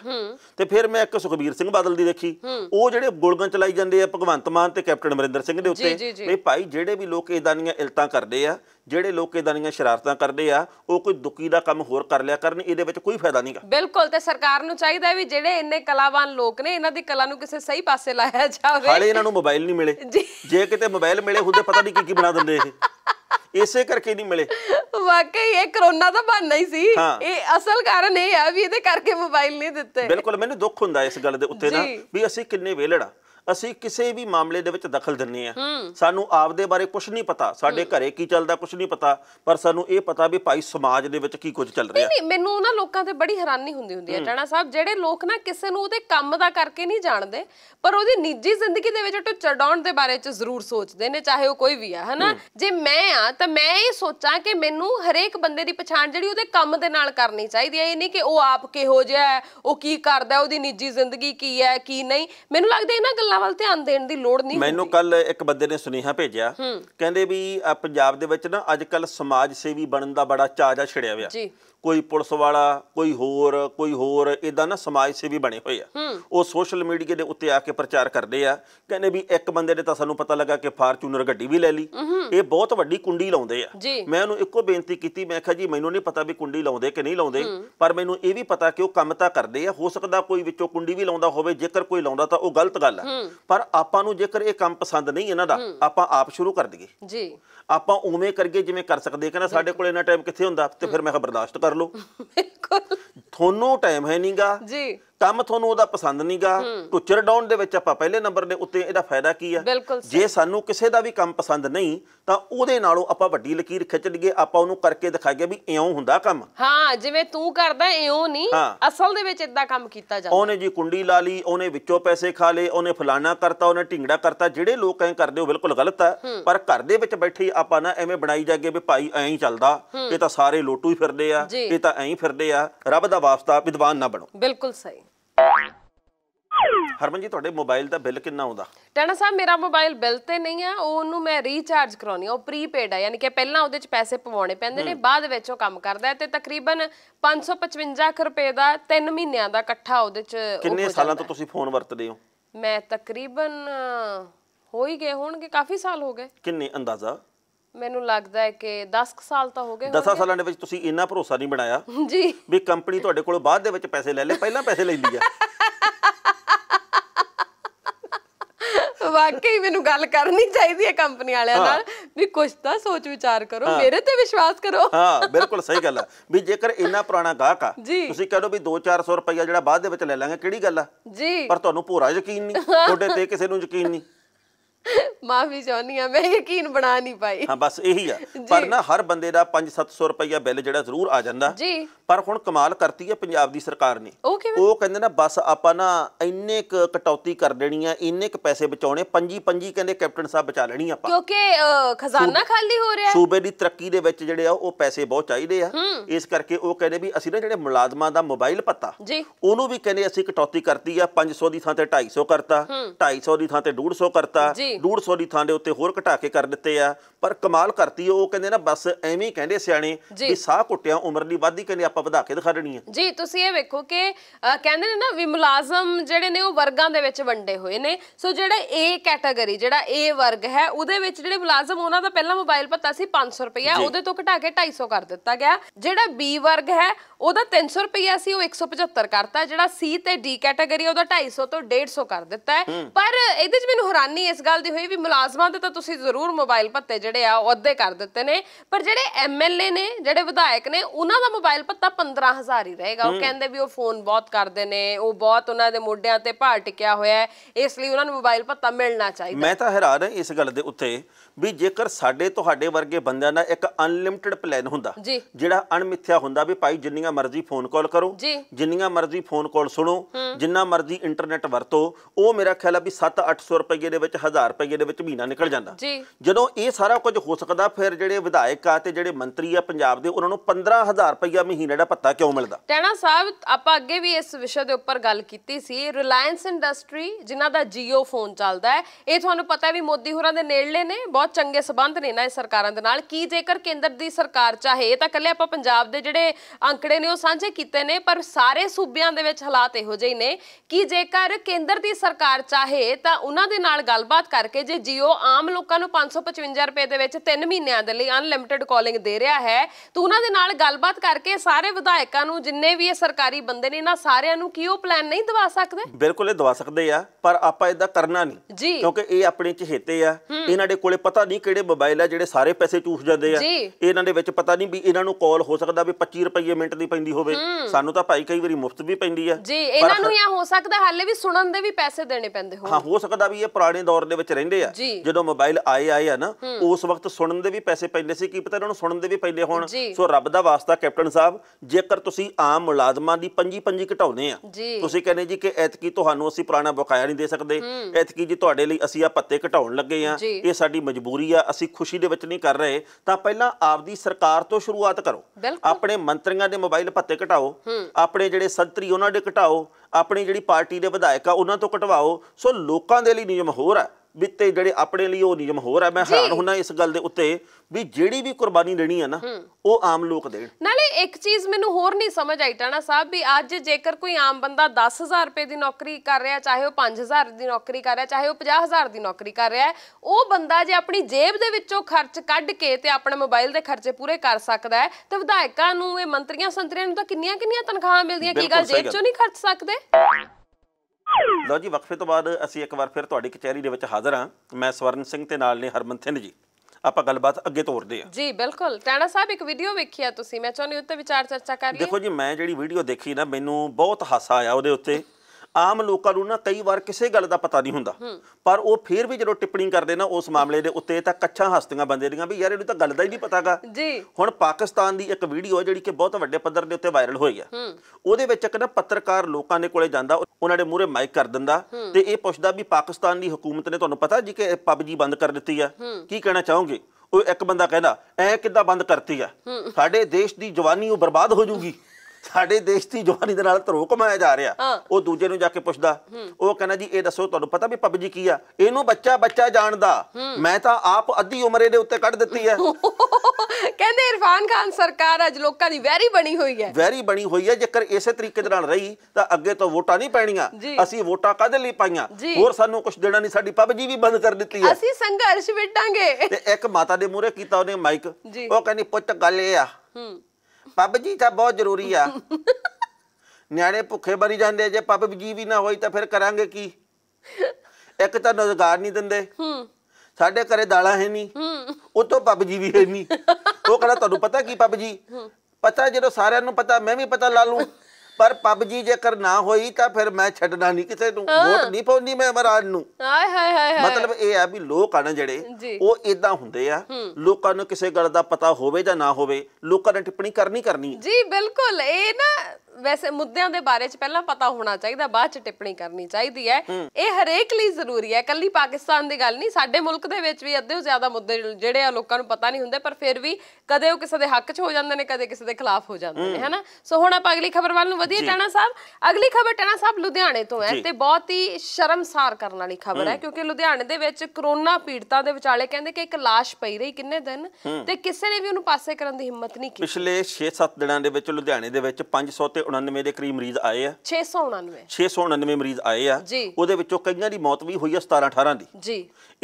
ਤੇ ਫਿਰ ਮੈਂ ਇੱਕ ਸੁਖਬੀਰ ਸਿੰਘ ਬਾਦਲ ਦੀ ਦੇਖੀ ਉਹ ਜਿਹੜੇ ਗੋਲੀਆਂ ਚਲਾਈ ਜਾਂਦੇ ਆ ਭਗਵੰਤ ਮਾਨ ਤੇ ਕੈਪਟਨ ਅਮਰਿੰਦਰ ਸਿੰਘ ਦੇ ਉੱਤੇ ਵੀ ਭਾਈ ਜਿਹੜੇ ਵੀ ਲੋਕ ਇਦਾਂ ਦੀਆਂ ਇਲਤਾਂ ਕਰਦੇ ਆ ਜਿਹੜੇ ਲੋਕ ਇਦਾਂ ਦੀਆਂ ਸ਼ਰਾਰਤਾਂ ਕਰਦੇ ਆ ਉਹ ਕੋਈ ਦੁੱਕੀ ਦਾ ਕੰਮ ਹੋਰ ਕਰ ਲਿਆ ਕਰਨ ਇਹਦੇ ਵਿੱਚ ਕੋਈ ਫਾਇਦਾ ਨਹੀਂਗਾ ਬਿਲਕੁਲ ਤੇ ਸਰਕਾਰ ਨੂੰ ਚਾਹੀਦਾ ਵੀ ਜਿਹੜੇ ਇੰਨੇ ਕਲਾਵਾਨ ਲੋਕ ਨੇ ਇਹਨਾਂ ਦੀ ਕਲਾ ਨੂੰ ਕਿਸੇ ਸਹੀ ਪਾਸੇ ਲਾਇਆ ਜਾਵੇ ਹਾਲੇ ਇਹਨਾਂ ਨੂੰ ਮੋਬਾਈਲ ਨਹੀਂ ਮਿਲੇ ਜੇ ਕਿਤੇ ਮੋਬਾਈਲ ਮਿਲੇ ਹੁੰਦੇ ਪਤਾ ਨਹੀਂ ਕੀ ਕੀ ਬਣਾ ਦਿੰਦੇ ਇਹ ਇਸੇ ਕਰਕੇ ਨਹੀਂ ਮਿਲੇ ਵਾਕਈ ਇਹ ਕਰੋਨਾ ਦਾ ਬਹਾਨਾ ਹੀ ਸੀ ਇਹ ਅਸਲ ਕਾਰਨ ਇਹ ਆ ਵੀ ਇਹਦੇ ਕਰਕੇ ਮੋਬਾਈਲ ਨਹੀਂ ਦਿੱਤੇ ਬਿਲਕੁਲ ਮੈਨੂੰ ਦੁੱਖ ਹੁੰਦਾ ਇਸ ਗੱਲ ਦੇ ਉੱਤੇ ਨਾ ਵੀ ਅਸੀਂ ਕਿੰਨੇ ਵੇਲੜਾ ਅਸੀਂ ਕਿਸੇ ਵੀ ਮਾਮਲੇ ਦੇ ਵਿੱਚ ਦਖਲ ਦਿੰਨੇ ਆ ਸਾਨੂੰ ਆਪਦੇ ਬਾਰੇ ਕੁਝ ਨਹੀਂ ਪਤਾ ਸਾਡੇ ਘਰੇ ਕੀ ਚੱਲਦਾ ਕੁਝ ਨਹੀਂ ਪਤਾ ਪਰ ਸਾਨੂੰ ਇਹ ਪਤਾ ਵੀ ਭਾਈ ਸਮਾਜ ਦੇ ਵਿੱਚ ਕੀ ਕੁਝ ਚੱਲ ਰਿਹਾ ਨਹੀਂ ਮੈਨੂੰ ਉਹਨਾਂ ਲੋਕਾਂ ਤੇ ਬੜੀ ਹੈਰਾਨੀ ਹੁੰਦੀ ਹੁੰਦੀ ਹੈ ਟਾਣਾ ਸਾਹਿਬ ਜਿਹੜੇ ਲੋਕ ਨਾ ਕਿਸੇ ਨੂੰ ਉਹਦੇ ਕੰਮ ਦਾ ਕਰਕੇ ਨਹੀਂ ਜਾਣਦੇ ਪਰ ਉਹਦੀ ਨਿੱਜੀ ਜ਼ਿੰਦਗੀ ਦੇ ਵਿੱਚ ਟੋ ਚੜਾਉਣ ਦੇ ਬਾਰੇ ਚ ਜ਼ਰੂਰ ਸੋਚਦੇ ਨੇ ਚਾਹੇ ਉਹ ਕੋਈ ਵੀ ਆ ਹਨਾ ਜੇ ਮੈਂ ਆ ਤਾਂ ਮੈਂ ਇਹ ਸੋਚਾਂ ਕਿ ਮੈਨੂੰ ਹਰੇਕ ਬੰਦੇ ਦੀ ਪਛਾਣ ਜਿਹੜੀ ਉਹਦੇ ਕੰਮ ਦੇ ਨਾਲ ਕਰਨੀ ਚਾਹੀਦੀ ਹੈ ਇਹ ਨਹੀਂ ਕਿ ਉਹ ਆਪ ਕਿਹੋ ਜਿਹਾ ਹੈ ਉਹ ਕੀ ਕਰਦਾ ਉਹਦੀ ਨਿੱਜੀ ਜ਼ਿੰਦਗੀ ਕੀ ਹੈ ਕੀ ਨਹੀਂ ਮੈਨੂੰ ਲੱਗਦਾ ਇਹਨਾਂ ਗੱਲਾਂ ਗੱਲਾਂ ਵੱਲ ਧਿਆਨ ਦੇਣ ਦੀ ਲੋੜ ਨਹੀਂ ਮੈਨੂੰ ਕੱਲ ਇੱਕ ਬੰਦੇ ਨੇ ਸੁਨੇਹਾ ਭੇਜਿਆ ਕਹਿੰਦੇ ਵੀ ਪੰਜਾਬ ਦੇ ਵਿੱਚ ਨਾ ਅੱਜ ਕੱਲ ਸਮਾਜ ਸੇਵੀ ਬਣਨ ਦਾ ਬੜਾ ਚਾਜਾ ਛੜਿਆ ਹੋਇਆ ਜੀ ਕੋਈ ਪੁਲਿਸ ਵਾਲਾ ਕੋਈ ਹੋਰ ਕੋਈ ਹੋਰ ਇਦਾਂ ਨਾ ਸਮਾਜ ਸੇਵੀ ਬਣੇ ਹੋਏ ਆ ਉਹ ਸੋਸ਼ਲ ਮੀਡੀਆ ਦੇ ਉੱਤੇ ਆ ਕੇ ਪ੍ਰਚਾਰ ਕਰਦੇ ਆ ਕਹਿੰਦੇ ਵੀ ਇੱਕ ਬੰਦੇ ਨੇ ਤਾਂ ਸਾਨੂੰ ਪਤਾ ਲੱਗਾ ਕਿ ਫਾਰਚੂਨਰ ਗੱਡੀ ਵੀ ਲੈ ਲਈ ਇਹ ਬਹੁਤ ਵੱਡੀ ਕੁੰਡੀ ਲਾਉਂਦੇ ਆ ਮੈਂ ਉਹਨੂੰ ਇੱਕੋ ਬੇਨਤੀ ਕੀਤੀ ਮੈਂ ਕਿਹਾ ਜੀ ਮੈਨੂੰ ਨਹੀਂ ਪਤਾ ਵੀ ਕੁੰਡੀ ਲਾਉਂਦੇ ਕਿ ਨਹੀਂ ਲਾਉਂਦੇ ਪਰ ਮੈਨੂੰ ਇਹ ਵੀ ਪਤਾ ਕਿ ਉਹ ਕੰਮ ਤਾਂ ਕਰਦੇ ਆ ਹੋ ਸਕਦਾ ਕੋਈ ਵਿੱਚੋਂ ਕੁੰਡੀ ਵੀ ਲਾਉਂਦਾ ਹੋਵੇ ਜੇਕਰ ਕੋਈ ਲਾਉਂਦਾ ਤਾਂ ਉਹ ਗਲਤ ਗੱਲ ਆ ਪਰ ਆਪਾਂ ਨੂੰ ਜੇਕਰ ਇਹ ਕੰਮ ਪਸੰਦ ਨਹੀਂ ਇਹਨਾਂ ਦਾ ਆਪਾਂ ਆਪ ਸ਼ੁਰੂ ਕਰ ਦਈਏ ਜੀ ਆਪਾਂ ਉਵੇਂ ਕਰੀਏ ਜਿਵੇਂ ਕਰ ਸਕਦੇ ਕਹਿੰਦਾ ਸਾਡੇ ਕੋਲ ਇਹਨਾਂ ਟਾਈਮ ਕਿੱਥੇ ਹੁੰਦਾ ਤੇ ਫਿਰ ਮੈਂ ਬਰਦਾਸ਼ਤ ਕਰ ਲਓ ਤੁਹਾਨੂੰ ਟਾਈਮ ਹੈ ਨਹੀਂਗਾ ਜੀ ਕੰਮ ਤੁਹਾਨੂੰ ਉਹਦਾ ਪਸੰਦ ਨਹੀਂਗਾ ਟੁੱਚਰ ਡਾਊਨ ਦੇ ਵਿੱਚ ਆਪਾਂ ਪਹਿਲੇ ਨੰਬਰ ਦੇ ਉੱਤੇ ਇਹਦਾ ਫਾਇਦਾ ਕੀ ਆ ਜੇ ਸਾਨੂੰ ਕਿਸੇ ਦਾ ਵੀ ਕੰਮ ਪਸੰਦ ਨਹੀਂ ਤਾਂ ਉਹਦੇ ਨਾਲੋਂ ਆਪਾਂ ਵੱਡੀ ਲਕੀਰ ਖਿੱਚ ਲਈਏ ਆਪਾਂ ਉਹਨੂੰ ਕਰਕੇ ਦਿਖਾਈਏ ਵੀ ਇਉਂ ਹੁੰਦਾ ਕੰਮ ਹਾਂ ਜਿਵੇਂ ਤੂੰ ਕਰਦਾ ਇਉਂ ਨਹੀਂ ਅਸਲ ਦੇ ਵਿੱਚ ਇਦਾਂ ਕੰਮ ਕੀਤਾ ਜਾਂਦਾ ਉਹਨੇ ਜੀ ਕੁੰਡੀ ਲਾ ਲਈ ਉਹਨੇ ਵਿੱਚੋਂ ਪੈਸੇ ਖਾ ਲਏ ਉਹਨੇ ਫਲਾਣਾ ਕਰਤਾ ਉਹਨੇ ਢਿੰਗੜਾ ਕਰਤਾ ਜਿਹੜੇ ਲੋਕ ਐਂ ਕਰਦੇ ਹੋ ਬਿਲਕੁਲ ਗਲਤ ਆ ਪਰ ਘਰ ਦੇ ਵਿੱਚ ਬੈਠੇ ਆਪਾਂ ਨਾ ਐਵੇਂ ਬਣਾਈ ਜਾਗੇ ਵੀ ਭਾਈ ਐਂ ਹੀ ਚੱਲਦਾ ਇਹ ਤਾਂ ਸਾਰੇ ਲੋਟੂ ਹੀ ਫਿਰਦੇ ਆ ਇਹ ਤਾਂ ਐਂ ਹੀ ਫਿਰਦੇ ਆ ਰੱਬ ਦਾ ਵਾਸਤਾ ਵਿਦਵਾਨ ਨਾ ਬਣੋ ਬਿਲਕੁਲ ਸਹੀ ਹਰਮਨ ਜੀ ਤੁਹਾਡੇ ਮੋਬਾਈਲ ਦਾ ਬਿੱਲ ਕਿੰਨਾ ਆਉਂਦਾ ਟਾਣਾ ਸਾਹਿਬ ਮੇਰਾ ਮੋਬਾਈਲ ਬਿੱਲ ਤੇ ਨਹੀਂ ਆ ਉਹ ਉਹਨੂੰ ਮੈਂ ਰੀਚਾਰਜ ਕਰਾਉਣੀ ਆ ਉਹ ਪ੍ਰੀਪੇਡ ਆ ਯਾਨੀ ਕਿ ਪਹਿਲਾਂ ਉਹਦੇ ਚ ਪੈਸੇ ਪਵਾਉਣੇ ਪੈਂਦੇ ਨੇ ਬਾਅਦ ਵਿੱਚ ਉਹ ਕੰਮ ਕਰਦਾ ਤੇ ਤਕਰੀਬਨ 555 ਰੁਪਏ ਦਾ 3 ਮਹੀਨਿਆਂ ਦਾ ਇਕੱਠਾ ਉਹਦੇ ਚ ਕਿੰਨੇ ਸਾਲਾਂ ਤੋਂ ਤੁਸੀਂ ਫੋਨ ਵਰਤਦੇ ਹੋ ਮੈਂ ਤਕਰੀਬਨ ਹੋ ਹੀ ਗਏ ਹੋਣਗੇ ਕਾਫੀ ਸਾਲ ਹੋ ਗਏ ਕਿੰਨੇ ਅੰਦਾਜ਼ਾ ਮੈਨੂੰ ਲੱਗਦਾ ਹੈ ਕਿ 10 ਸਾਲ ਤਾਂ ਹੋ ਗਏ 10 ਸਾਲਾਂ ਦੇ ਵਿੱਚ ਤੁਸੀਂ ਇੰਨਾ ਭਰੋਸਾ ਨਹੀਂ ਬਣਾਇਆ ਜੀ ਵੀ ਕੰਪਨੀ ਤੁਹਾਡੇ ਕੋਲੋਂ ਬਾਅਦ ਦੇ ਵਿੱਚ ਪੈਸੇ ਲੈ ਲੇ ਪਹਿਲਾਂ ਪੈਸੇ ਲੈ ਲਈ ਆ ਵਾਕਈ ਮੈਨੂੰ ਗੱਲ ਕਰਨੀ ਚਾਹੀਦੀ ਹੈ ਕੰਪਨੀ ਵਾਲਿਆਂ ਨਾਲ ਵੀ ਕੁਝ ਤਾਂ ਸੋਚ ਵਿਚਾਰ ਕਰੋ ਮੇਰੇ ਤੇ ਵਿਸ਼ਵਾਸ ਕਰੋ ਹਾਂ ਬਿਲਕੁਲ ਸਹੀ ਗੱਲ ਆ ਵੀ ਜੇਕਰ ਇੰਨਾ ਪੁਰਾਣਾ ਗਾਹਕ ਆ ਤੁਸੀਂ ਕਹੋ ਵੀ 2-400 ਰੁਪਇਆ ਜਿਹੜਾ ਬਾਅਦ ਦੇ ਵਿੱਚ ਲੈ ਲਾਂਗੇ ਕਿਹੜੀ ਗੱਲ ਆ ਜੀ ਪਰ ਤੁਹਾਨੂੰ ਪੂਰਾ ਯਕੀਨ ਨਹੀਂ ਤੁਹਾਡੇ ਤੇ ਕਿਸੇ ਨੂੰ ਯਕੀਨ ਨਹੀਂ ਮਾਫੀ ਚਾਹੁੰਦੀ ਆ ਮੈਂ ਯਕੀਨ ਬਣਾ ਨਹੀਂ ਪਾਈ ਹਾਂ ਬਸ ਇਹੀ ਆ ਪਰ ਨਾ ਹਰ ਬੰਦੇ ਦਾ 5-700 ਰੁਪਈਆ ਬਿੱਲ ਜਿਹੜਾ ਜ਼ਰੂਰ ਆ ਜਾਂਦਾ ਜੀ ਪਰ ਹੁਣ ਕਮਾਲ ਕਰਤੀ ਹੈ ਪੰਜਾਬ ਦੀ ਸਰਕਾਰ ਨੇ ਉਹ ਕਹਿੰਦੇ ਨਾ ਬਸ ਆਪਾਂ ਨਾ ਇੰਨੇ ਕ ਕਟੌਤੀ ਕਰ ਦੇਣੀ ਆ ਇੰਨੇ ਕ ਪੈਸੇ ਬਚਾਉਣੇ ਪੰਜੀ ਪੰਜੀ ਕਹਿੰਦੇ ਕੈਪਟਨ ਸਾਹਿਬ ਬਚਾ ਲੈਣੀ ਆਪਾਂ ਕਿਉਂਕਿ ਖਜ਼ਾਨਾ ਖਾਲੀ ਹੋ ਰਿਹਾ ਹੈ ਸੂਬੇ ਦੀ ਤਰੱਕੀ ਦੇ ਵਿੱਚ ਜਿਹੜੇ ਆ ਉਹ ਪੈਸੇ ਬਹੁਤ ਚਾਹੀਦੇ ਆ ਇਸ ਕਰਕੇ ਉਹ ਕਹਿੰਦੇ ਵੀ ਅਸੀਂ ਨਾ ਜਿਹੜੇ ਮੁਲਾਜ਼ਮਾਂ ਦਾ ਮੋਬਾਈਲ ਪੱਤਾ ਉਹਨੂੰ ਵੀ ਕਹਿੰਦੇ ਅਸੀਂ ਕਟੌਤੀ ਕਰਤੀ ਆ 500 ਦੀ ਥਾਂ ਤੇ 250 ਕਰਤਾ 250 ਦੀ ਥਾਂ ਤੇ 150 ਕਰਤਾ 150 ਦੀ ਥਾਂ ਦੇ ਉੱਤੇ ਹੋਰ ਘਟਾ ਕੇ ਕਰ ਦਿੱਤੇ ਆ ਪਰ ਕਮਾਲ ਕਰਤੀ ਉਹ ਕਹਿੰਦੇ ਨਾ ਬਸ ਐਵੇਂ ਹੀ ਕਹਿੰਦੇ ਸਿਆਣੇ ਵੀ ਸਾਹ ਘੁੱਟਿਆ ਉਮਰ ਲਈ ਵਾਧੀ ਕਹਿੰਦੇ ਆਪਾਂ ਵਧਾ ਕੇ ਦਿਖਾ ਦੇਣੀ ਹੈ ਜੀ ਤੁਸੀਂ ਇਹ ਵੇਖੋ ਕਿ ਕਹਿੰਦੇ ਨੇ ਨਾ ਵੀ ਮੁਲਾਜ਼ਮ ਜਿਹੜੇ ਨੇ ਉਹ ਵਰਗਾਂ ਦੇ ਵਿੱਚ ਵੰਡੇ ਹੋਏ ਨੇ ਸੋ ਜਿਹੜਾ ਏ ਕੈਟਾਗਰੀ ਜਿਹੜਾ ਏ ਵਰਗ ਹੈ ਉਹਦੇ ਵਿੱਚ ਜਿਹੜੇ ਮੁਲਾਜ਼ਮ ਉਹਨਾਂ ਦਾ ਪਹਿਲਾਂ ਮੋਬਾਈਲ ਭੱਤਾ ਸੀ 500 ਰੁਪਇਆ ਉਹਦੇ ਤੋਂ ਘਟਾ ਕੇ 250 ਕਰ ਦਿੱਤਾ ਗਿਆ ਜਿਹੜਾ ਬੀ ਵਰਗ ਹੈ ਉਹਦਾ 300 ਰੁਪਇਆ ਸੀ ਉਹ 175 ਕਰਤਾ ਜਿਹੜਾ ਸੀ ਤੇ ਡੀ ਕੈਟਾਗਰੀ ਉਹਦਾ 250 ਤੋਂ 150 ਕਰ ਦਿੱਤਾ ਪਰ ਇਹਦੇ ਵਿੱਚ ਮੈਨੂੰ ਹੈਰਾਨੀ ਇਸ ਗੱਲ ਦੀ ਹੋਈ ਵੀ ਮੁਲਾਜ਼ਮਾਂ ਦੇ ਤਾਂ ਤੁਸੀਂ ਜ਼ਰੂਰ ਮੋਬਾਈਲ ਜਿਹੜੇ ਜਿਹੜੇ ਆ ਉਹ ਅੱਧੇ ਕਰ ਦਿੱਤੇ ਨੇ ਪਰ ਜਿਹੜੇ ਐਮਐਲਏ ਨੇ ਜਿਹੜੇ ਵਿਧਾਇਕ ਨੇ ਉਹਨਾਂ ਦਾ ਮੋਬਾਈਲ ਪੱਤਾ 15000 ਹੀ ਰਹੇਗਾ ਉਹ ਕਹਿੰਦੇ ਵੀ ਉਹ ਫੋਨ ਬਹੁਤ ਕਰਦੇ ਨੇ ਉਹ ਬਹੁਤ ਉਹਨਾਂ ਦੇ ਮੋਢਿਆਂ ਤੇ ਭਾਰ ਟਿਕਿਆ ਹੋਇਆ ਹੈ ਇਸ ਲਈ ਉਹਨਾਂ ਨੂੰ ਮੋਬਾਈਲ ਪੱਤਾ ਮਿਲਣਾ ਚਾਹੀਦਾ ਮੈਂ ਤਾਂ ਹੈਰਾਨ ਹਾਂ ਇਸ ਗੱਲ ਦੇ ਉੱਤੇ ਵੀ ਜੇਕਰ ਸਾਡੇ ਤੁਹਾਡੇ ਵਰਗੇ ਬੰਦਿਆਂ ਦਾ ਇੱਕ ਅਨਲਿਮਿਟਿਡ ਪਲਾਨ ਹੁੰਦਾ ਜਿਹੜਾ ਅਣਮਿੱਥਿਆ ਹੁੰਦਾ ਵੀ ਭਾਈ ਜਿੰਨੀਆਂ ਮਰਜ਼ੀ ਫੋਨ ਕਾਲ ਕਰੋ ਜਿੰਨੀਆਂ ਮਰਜ਼ੀ ਫੋਨ ਕਾਲ ਸੁਣੋ ਜਿੰਨਾ ਮਰਜ਼ੀ ਇੰਟਰਨੈਟ ਵਰਤੋ ਉਹ ਮੇਰਾ ਖਿਆਲ ਆ ਵੀ 7-800 ਰੁਪਏ ਦੇ ਵਿੱਚ 1000 ਰੁਪਏ ਦੇ ਵਿੱਚ ਮਹੀਨਾ ਨਿਕਲ ਜਾਂਦਾ ਜਦੋਂ ਇਹ ਸਾਰਾ ਕੁਝ ਹੋ ਸਕਦਾ ਫਿਰ ਜਿਹੜੇ ਵਿਧਾਇਕ ਆ ਤੇ ਜਿਹੜੇ ਮੰਤਰੀ ਆ ਪੰਜਾਬ ਦੇ ਉਹਨਾਂ ਨੂੰ 15000 ਰੁਪਇਆ ਮਹੀਨੇ ਦਾ ਭੱਤਾ ਕਿਉਂ ਮਿਲਦਾ ਟੈਣਾ ਸਾਹਿਬ ਆਪਾਂ ਅੱਗੇ ਵੀ ਇਸ ਵਿਸ਼ੇ ਦੇ ਉੱਪਰ ਗੱਲ ਕੀਤੀ ਸੀ ਰਿਲਾਇੰਸ ਇੰਡਸਟਰੀ ਜਿਨ੍ਹਾਂ ਦਾ ਜੀਓ ਫੋਨ ਚੱਲਦਾ ਹੈ ਇਹ ਤੁਹਾਨੂੰ ਪਤਾ ਵੀ ਮੋਦੀ ਹੋਰਾਂ ਦੇ ਨੇੜਲੇ ਨੇ ਬਹੁਤ ਚੰਗੇ ਸਬੰਧ ਨੇ ਨਾ ਇਹ ਸਰਕਾਰਾਂ ਦੇ ਨਾਲ ਕੀ ਜੇਕਰ ਕੇਂਦਰ ਦੀ ਸਰਕਾਰ ਚਾਹੇ ਤਾਂ ਕੱਲੇ ਆਪਾਂ ਪੰਜਾਬ ਦੇ ਜਿਹੜੇ ਅੰਕੜੇ ਨੇ ਉਹ ਸਾਂਝੇ ਕੀਤੇ ਨੇ ਪਰ ਸਾਰੇ ਸੂਬਿਆਂ ਦੇ ਵਿੱਚ ਹਾਲਾਤ ਇਹੋ ਜਿਹੇ ਨੇ ਕਿ ਜੇਕਰ ਕੇਂਦਰ ਦੀ ਸਰਕਾਰ ਚਾਹੇ ਤਾਂ ਉਹਨਾਂ ਦੇ ਨਾਲ ਗੱਲਬਾਤ ਕਰਕੇ ਜੇ ਜੀਓ ਆਮ ਲੋਕਾਂ ਨੂੰ 555 ਰੁਪਏ ਦੇ ਵਿੱਚ 3 ਮਹੀਨਿਆਂ ਦੇ ਲਈ ਅਨਲਿਮਿਟਿਡ ਕਾਲਿੰਗ ਦੇ ਰਿਹਾ ਹੈ ਤੂੰ ਉਹਨਾਂ ਦੇ ਨਾਲ ਗੱਲਬਾਤ ਕਰਕੇ ਸਾਰੇ ਵਿਧਾਇਕਾਂ ਨੂੰ ਜਿੰਨੇ ਵੀ ਇਹ ਸਰਕਾਰੀ ਬੰਦੇ ਨੇ ਇਹਨਾਂ ਸਾਰਿਆਂ ਨੂੰ ਕੀ ਉਹ ਪਲਾਨ ਨਹੀਂ ਦਵਾ ਸਕਦੇ ਬਿਲਕੁਲ ਇਹ ਦਵਾ ਸਕਦੇ ਆ ਪਰ ਆਪਾਂ ਇਦਾਂ ਕਰਨਾ ਨਹੀਂ ਕਿਉਂਕਿ ਇਹ ਆਪਣੇ ਚਹੇਤੇ ਆ ਇਹਨਾਂ ਦੇ ਕੋਲੇ ਪਤਾ ਨਹੀਂ ਕਿਹੜੇ ਮੋਬਾਈਲ ਆ ਜਿਹੜੇ ਸਾਰੇ ਪੈਸੇ ਚੂਸ ਜਾਂਦੇ ਆ ਇਹਨਾਂ ਦੇ ਵਿੱਚ ਪਤਾ ਨਹੀਂ ਵੀ ਇਹਨਾਂ ਨੂੰ ਕਾਲ ਹੋ ਸਕਦਾ ਵੀ 25 ਰੁਪਏ ਮਿੰਟ ਦੀ ਪੈਂਦੀ ਹੋਵੇ ਸਾਨੂੰ ਤਾਂ ਭਾਈ ਕਈ ਵਾਰੀ ਮੁਫਤ ਵੀ ਪੈਂਦੀ ਆ ਜੀ ਇਹਨਾਂ ਨੂੰ ਇਹ ਹੋ ਸਕਦਾ ਹਾਲੇ ਵੀ ਸੁਣਨ ਦੇ ਵੀ ਪੈਸੇ ਦੇਣੇ ਪੈਂਦੇ ਹੋਣ ਹਾਂ ਹੋ ਸਕਦਾ ਵੀ ਇਹ ਪੁਰਾਣੇ ਦੌਰ ਦੇ ਵਿੱਚ ਰਹਿੰਦੇ ਆ ਜਦੋਂ ਮੋਬਾਈਲ ਆਏ ਆਏ ਆ ਨਾ ਉਸ ਉਸ ਵਕਤ ਸੁਣਨ ਦੇ ਵੀ ਪੈਸੇ ਪੈਂਦੇ ਸੀ ਕੀ ਪਤਾ ਇਹਨਾਂ ਨੂੰ ਸੁਣਨ ਦੇ ਵੀ ਪੈਂਦੇ ਹੋਣ ਸੋ ਰੱਬ ਦਾ ਵਾਸਤਾ ਕੈਪਟਨ ਸਾਹਿਬ ਜੇਕਰ ਤੁਸੀਂ ਆਮ ਮੁਲਾਜ਼ਮਾਂ ਦੀ ਪੰਜੀ ਪੰਜੀ ਘਟਾਉਨੇ ਆ ਤੁਸੀਂ ਕਹਿੰਦੇ ਜੀ ਕਿ ਐਤਕੀ ਤੁਹਾਨੂੰ ਅਸੀਂ ਪੁਰਾਣਾ ਬਕਾਇਆ ਨਹੀਂ ਦੇ ਸਕਦੇ ਐਤਕੀ ਜੀ ਤੁਹਾਡੇ ਲਈ ਅਸੀਂ ਆ ਪੱਤੇ ਘਟਾਉਣ ਲੱਗੇ ਆ ਇਹ ਸਾਡੀ ਮਜਬੂਰੀ ਆ ਅਸੀਂ ਖੁਸ਼ੀ ਦੇ ਵਿੱਚ ਨਹੀਂ ਕਰ ਰਹੇ ਤਾਂ ਪਹਿਲਾਂ ਆਪਦੀ ਸਰਕਾਰ ਤੋਂ ਸ਼ੁਰੂਆਤ ਕਰੋ ਆਪਣੇ ਮੰਤਰੀਆਂ ਦੇ ਮੋਬਾਈਲ ਪੱਤੇ ਘਟਾਓ ਆਪਣੇ ਜਿਹੜੇ ਸੰਤਰੀ ਉਹਨਾਂ ਦੇ ਘਟਾਓ ਆਪਣੀ ਜਿਹੜੀ ਪਾਰਟੀ ਦੇ ਵਿਧਾਇਕ ਆ ਉਹਨਾਂ ਤੋਂ ਘਟਵਾਓ ਸੋ ਲੋਕਾਂ ਦੇ ਲਈ ਨਿਯਮ ਹੋਰ ਆ ਵੀ ਤੇ ਜਿਹੜੇ ਆਪਣੇ ਲਈ ਉਹ ਨਿਯਮ ਹੋਰ ਹੈ ਮੈਂ ਹੈਰਾਨ ਹੁੰਨਾ ਇਸ ਗੱਲ ਦੇ ਉੱਤੇ ਵੀ ਜਿਹੜੀ ਵੀ ਕੁਰਬਾਨੀ ਦੇਣੀ ਹੈ ਨਾ ਉਹ ਆਮ ਲੋਕ ਦੇਣ ਨਾਲੇ ਇੱਕ ਚੀਜ਼ ਮੈਨੂੰ ਹੋਰ ਨਹੀਂ ਸਮਝ ਆਈ ਟਾਣਾ ਸਾਹਿਬ ਵੀ ਅੱਜ ਜੇਕਰ ਕੋਈ ਆਮ ਬੰਦਾ 10000 ਰੁਪਏ ਦੀ ਨੌਕਰੀ ਕਰ ਰਿਹਾ ਚਾਹੇ ਉਹ 5000 ਦੀ ਨੌਕਰੀ ਕਰ ਰਿਹਾ ਚਾਹੇ ਉਹ 50000 ਦੀ ਨੌਕਰੀ ਕਰ ਰਿਹਾ ਉਹ ਬੰਦਾ ਜੇ ਆਪਣੀ ਜੇਬ ਦੇ ਵਿੱਚੋਂ ਖਰਚ ਕੱਢ ਕੇ ਤੇ ਆਪਣੇ ਮੋਬਾਈਲ ਦੇ ਖਰਚੇ ਪੂਰੇ ਕਰ ਸਕਦਾ ਹੈ ਤੇ ਵਿਧਾਇਕਾਂ ਨੂੰ ਇਹ ਮੰਤਰੀਆਂ ਸੰਤਰੀਆਂ ਨੂੰ ਤਾਂ ਕਿੰਨੀਆਂ ਕਿੰਨੀਆਂ ਤਨਖਾਹਾਂ ਮਿਲਦੀਆਂ ਕੀ ਗੱਲ ਜੇਬ ਚੋਂ ਨਹੀਂ ਖਰਚ ਸਕਦੇ ਲਓ ਜੀ ਵਕਫੇ ਤੋਂ ਬਾਅਦ ਅਸੀਂ ਇੱਕ ਵਾਰ ਫਿਰ ਤੁਹਾਡੀ ਕਚਹਿਰੀ ਦੇ ਵਿੱਚ ਹਾਜ਼ਰ ਹਾਂ ਮੈਂ ਸਵਰਨ ਸਿੰਘ ਤੇ ਨਾਲ ਨੇ ਹਰਮਨ ਸਿੰਘ ਜੀ ਆਪਾਂ ਗੱਲਬਾਤ ਅੱਗੇ ਤੋਰਦੇ ਆ ਜੀ ਬਿਲਕੁਲ ਟਾਣਾ ਸਾਹਿਬ ਇੱਕ ਵੀਡੀਓ ਵੇਖੀ ਆ ਤੁਸੀਂ ਮੈਂ ਚਾਹੁੰਦੀ ਉੱਤੇ ਵਿਚਾਰ ਚਰਚਾ ਕਰ ਦੇਖੋ ਜੀ ਮੈਂ ਜਿਹੜੀ ਵੀਡੀਓ ਦੇਖੀ ਨਾ ਮੈਨੂੰ ਬਹੁਤ ਹਾਸਾ ਆਇਆ ਉਹਦੇ ਉੱਤੇ ਆਮ ਲੋਕਾਂ ਨੂੰ ਨਾ ਕਈ ਵਾਰ ਕਿਸੇ ਗੱਲ ਦਾ ਪਤਾ ਨਹੀਂ ਹੁੰਦਾ ਪਰ ਉਹ ਫਿਰ ਵੀ ਜਦੋਂ ਟਿੱਪਣੀ ਕਰਦੇ ਨਾ ਉਸ ਮਾਮਲੇ ਦੇ ਉੱਤੇ ਤਾਂ ਕੱਚਾ ਹਸਤੀਆਂ ਬੰਦੇ ਦੀਆਂ ਵੀ ਯਾਰ ਇਹਨੂੰ ਤਾਂ ਗੱਲ ਦਾ ਹੀ ਨਹੀਂ ਪਤਾਗਾ ਜੀ ਹੁਣ ਪਾਕਿਸਤਾਨ ਦੀ ਇੱਕ ਵੀਡੀਓ ਹੈ ਜਿਹੜੀ ਕਿ ਬਹੁਤ ਵੱਡੇ ਪੱਧਰ ਦੇ ਉੱਤੇ ਵਾਇਰਲ ਹੋਈ ਹੈ ਉਹਦੇ ਵਿੱਚ ਇੱਕ ਨਾ ਪੱਤਰਕਾਰ ਲੋਕਾਂ ਦੇ ਕੋਲੇ ਜਾਂਦਾ ਉਹਨਾਂ ਦੇ ਮੂਹਰੇ ਮਾਈਕ ਕਰ ਦਿੰਦਾ ਤੇ ਇਹ ਪੁੱਛਦਾ ਵੀ ਪਾਕਿਸਤਾਨ ਦੀ ਹਕੂਮਤ ਨੇ ਤੁਹਾਨੂੰ ਪਤਾ ਜੀ ਕਿ ਪਬਜੀ ਬੰਦ ਕਰ ਦਿੱਤੀ ਆ ਕੀ ਕਹਿਣਾ ਚਾਹੋਗੇ ਉਹ ਇੱਕ ਬੰਦਾ ਕਹਿੰਦਾ ਐ ਕਿੱਦਾਂ ਬੰਦ ਕਰਤੀ ਆ ਸਾਡੇ ਦੇਸ਼ ਦੀ ਜਵਾਨੀ ਉਹ ਬਰਬਾਦ ਹੋ ਜੂਗੀ ਸਾਡੇ ਦੇਸ਼ ਦੀ ਜਵਾਨੀ ਦੇ ਨਾਲ ਧਰੋ ਕਮਾਇਆ ਜਾ ਰਿਹਾ ਉਹ ਦੂਜੇ ਨੂੰ ਜਾ ਕੇ ਪੁੱਛਦਾ ਉਹ ਕਹਿੰਦਾ ਜੀ ਇਹ ਦੱਸੋ ਤੁਹਾਨੂੰ ਪਤਾ ਵੀ ਪਬਜੀ ਕੀ ਆ ਇਹਨੂੰ ਬੱਚਾ ਬੱਚਾ ਜਾਣਦਾ ਮੈਂ ਤਾਂ ਆਪ ਅੱਧੀ ਉਮਰ ਇਹਦੇ ਉੱਤੇ ਕੱਢ ਦਿੱਤੀ ਹੈ ਕਹਿੰਦੇ ਇਰਫਾਨ ਖਾਨ ਸਰਕਾਰ ਅੱਜ ਲੋਕਾਂ ਦੀ ਵੈਰੀ ਬਣੀ ਹੋਈ ਹੈ ਵੈਰੀ ਬਣੀ ਹੋਈ ਹੈ ਜੇਕਰ ਇਸੇ ਤਰੀਕੇ ਦੇ ਨਾਲ ਰਹੀ ਤਾਂ ਅੱਗੇ ਤੋਂ ਵੋਟਾਂ ਨਹੀਂ ਪੈਣੀਆਂ ਅਸੀਂ ਵੋਟਾਂ ਕਾਦੇ ਲਈ ਪਾਈਆਂ ਹੋਰ ਸਾਨੂੰ ਕੁਝ ਦੇਣਾ ਨਹੀਂ ਸਾਡੀ ਪਬਜੀ ਵੀ ਬੰਦ ਕਰ ਦਿੱਤੀ ਹੈ ਅਸੀਂ ਸੰਘਰਸ਼ ਵਿਟਾਂਗੇ ਤੇ ਇੱਕ ਮਾਤਾ ਦੇ ਮੂਹਰੇ ਕੀਤਾ ਉਹਨੇ ਮਾਈਕ ਉਹ ਕਹਿੰਦੀ ਪੁੱਤ ਗੱਲ ਇਹ ਆ ਹੂੰ ਜੀ ਤਾਂ ਬਹੁਤ ਜ਼ਰੂਰੀ ਆ ਨਿਆਣੇ ਭੁੱਖੇ ਬਰੀ ਜਾਂਦੇ ਜੇ ਜੀ ਵੀ ਨਾ ਹੋਈ ਤਾਂ ਫਿਰ ਕਰਾਂਗੇ ਕੀ ਇੱਕ ਤਾਂ ਰੋਜ਼ਗਾਰ ਨਹੀਂ ਦਿੰਦੇ ਹੂੰ ਸਾਡੇ ਘਰੇ ਦਾਲਾਂ ਹੈ ਨਹੀਂ ਹੂੰ ਉਤੋਂ ਜੀ ਵੀ ਹੈ ਨਹੀਂ ਉਹ ਕਹਿੰਦਾ ਤੁਹਾਨੂੰ ਪਤਾ ਕੀ ਹੂੰ ਪਤਾ ਜਦੋਂ ਸਾਰਿਆਂ ਨੂੰ ਪਤਾ ਮੈਂ ਵੀ ਪਤਾ ਲਾ ਲੂੰ ਪਰ ਪਬਜੀ ਜੇਕਰ ਨਾ ਹੋਈ ਤਾਂ ਫਿਰ ਮੈਂ ਛੱਡਣਾ ਨਹੀਂ ਕਿਸੇ ਨੂੰ ਵੋਟ ਨਹੀਂ ਪਾਉਣੀ ਮੈਂ ਮਹਾਰਾਜ ਨੂੰ ਹਾਏ ਹਾਏ ਹਾਏ ਮਤਲਬ ਇਹ ਆ ਵੀ ਲੋਕ ਆ ਨਾ ਜਿਹੜੇ ਉਹ ਇਦਾਂ ਹੁੰਦੇ ਆ ਲੋਕਾਂ ਨੂੰ ਕਿਸੇ ਗੱਲ ਦਾ ਪਤਾ ਹੋਵੇ ਜਾਂ ਨਾ ਹੋਵੇ ਲੋਕਾਂ ਨੇ ਟਿੱਪਣੀ ਕਰਨੀ ਕਰਨੀ ਹੈ ਜੀ ਬਿਲਕੁਲ ਇਹ ਨਾ ਵੈਸੇ ਮੁੱਦਿਆਂ ਦੇ ਬਾਰੇ ਚ ਪਹਿਲਾਂ ਪਤਾ ਹੋਣਾ ਚਾਹੀਦਾ ਬਾਅਦ ਚ ਟਿੱਪਣੀ ਕਰਨੀ ਚਾਹੀਦੀ ਹੈ ਇਹ ਹਰੇਕ ਲਈ ਜ਼ਰੂਰੀ ਹੈ ਕੱਲੀ ਪਾਕਿਸਤਾਨ ਦੀ ਗੱਲ ਨਹੀਂ ਸਾਡੇ ਮੁਲਕ ਦੇ ਵਿੱਚ ਵੀ ਅੱਧੇ ਤੋਂ ਜ਼ਿਆਦਾ ਮੁੱਦੇ ਜਿਹੜੇ ਆ ਲੋਕਾਂ ਨੂੰ ਪਤਾ ਨਹੀਂ ਹੁੰਦੇ ਪਰ ਫਿਰ ਵੀ ਕਦੇ ਉਹ ਕਿਸੇ ਦੇ ਹੱਕ 'ਚ ਹੋ ਜਾਂਦੇ ਨੇ ਕਦੇ ਕਿਸੇ ਦੇ ਖਿਲਾਫ ਹੋ ਜਾਂਦੇ ਨੇ ਹੈਨਾ ਸੋ ਹੁਣ ਆਪਾਂ ਅਗਲੀ ਖਬਰ ਵੱਲ ਨੂੰ ਵਧੀਏ ਟਾਣਾ ਸਾਹਿਬ ਅਗਲੀ ਖਬਰ ਟਾਣਾ ਸਾਹਿਬ ਲੁਧਿਆਣੇ ਤੋਂ ਹੈ ਤੇ ਬਹੁਤ ਹੀ ਸ਼ਰਮਸਾਰ ਕਰਨ ਵਾਲੀ ਖਬਰ ਹੈ ਕਿਉਂਕਿ ਲੁਧਿਆਣੇ ਦੇ ਵਿੱਚ ਕਰੋਨਾ ਪੀੜਤਾਂ ਦੇ ਵਿਚਾਲੇ ਕਹਿੰਦੇ ਕਿ ਇੱਕ ਲਾਸ਼ ਪਈ ਰਹੀ ਕਿੰਨੇ ਦਿਨ ਤੇ ਕਿਸੇ ਨੇ ਵੀ ਉਹਨੂੰ ਪਾਸੇ ਕਰਨ ਦੀ ਹਿੰਮਤ ਨਹੀਂ ਕੀਤੀ ਪਿਛਲੇ 6-7 ਦਿਨਾਂ ਦੇ ਵਿੱਚ ਲੁਧਿਆਣੇ ਦੇ ਵਿੱਚ 500 ਤੇ 699 ਦੇ ਕਰੀਬ ਮਰੀਜ਼ ਆਏ ਆ 699 699 ਮਰੀਜ਼ ਆਏ ਆ ਉਹਦੇ ਵਿੱਚੋਂ ਕਈਆਂ ਦੀ ਮੌਤ ਵੀ ਹੋਈ ਆ 17 18 ਦੀ ਜੀ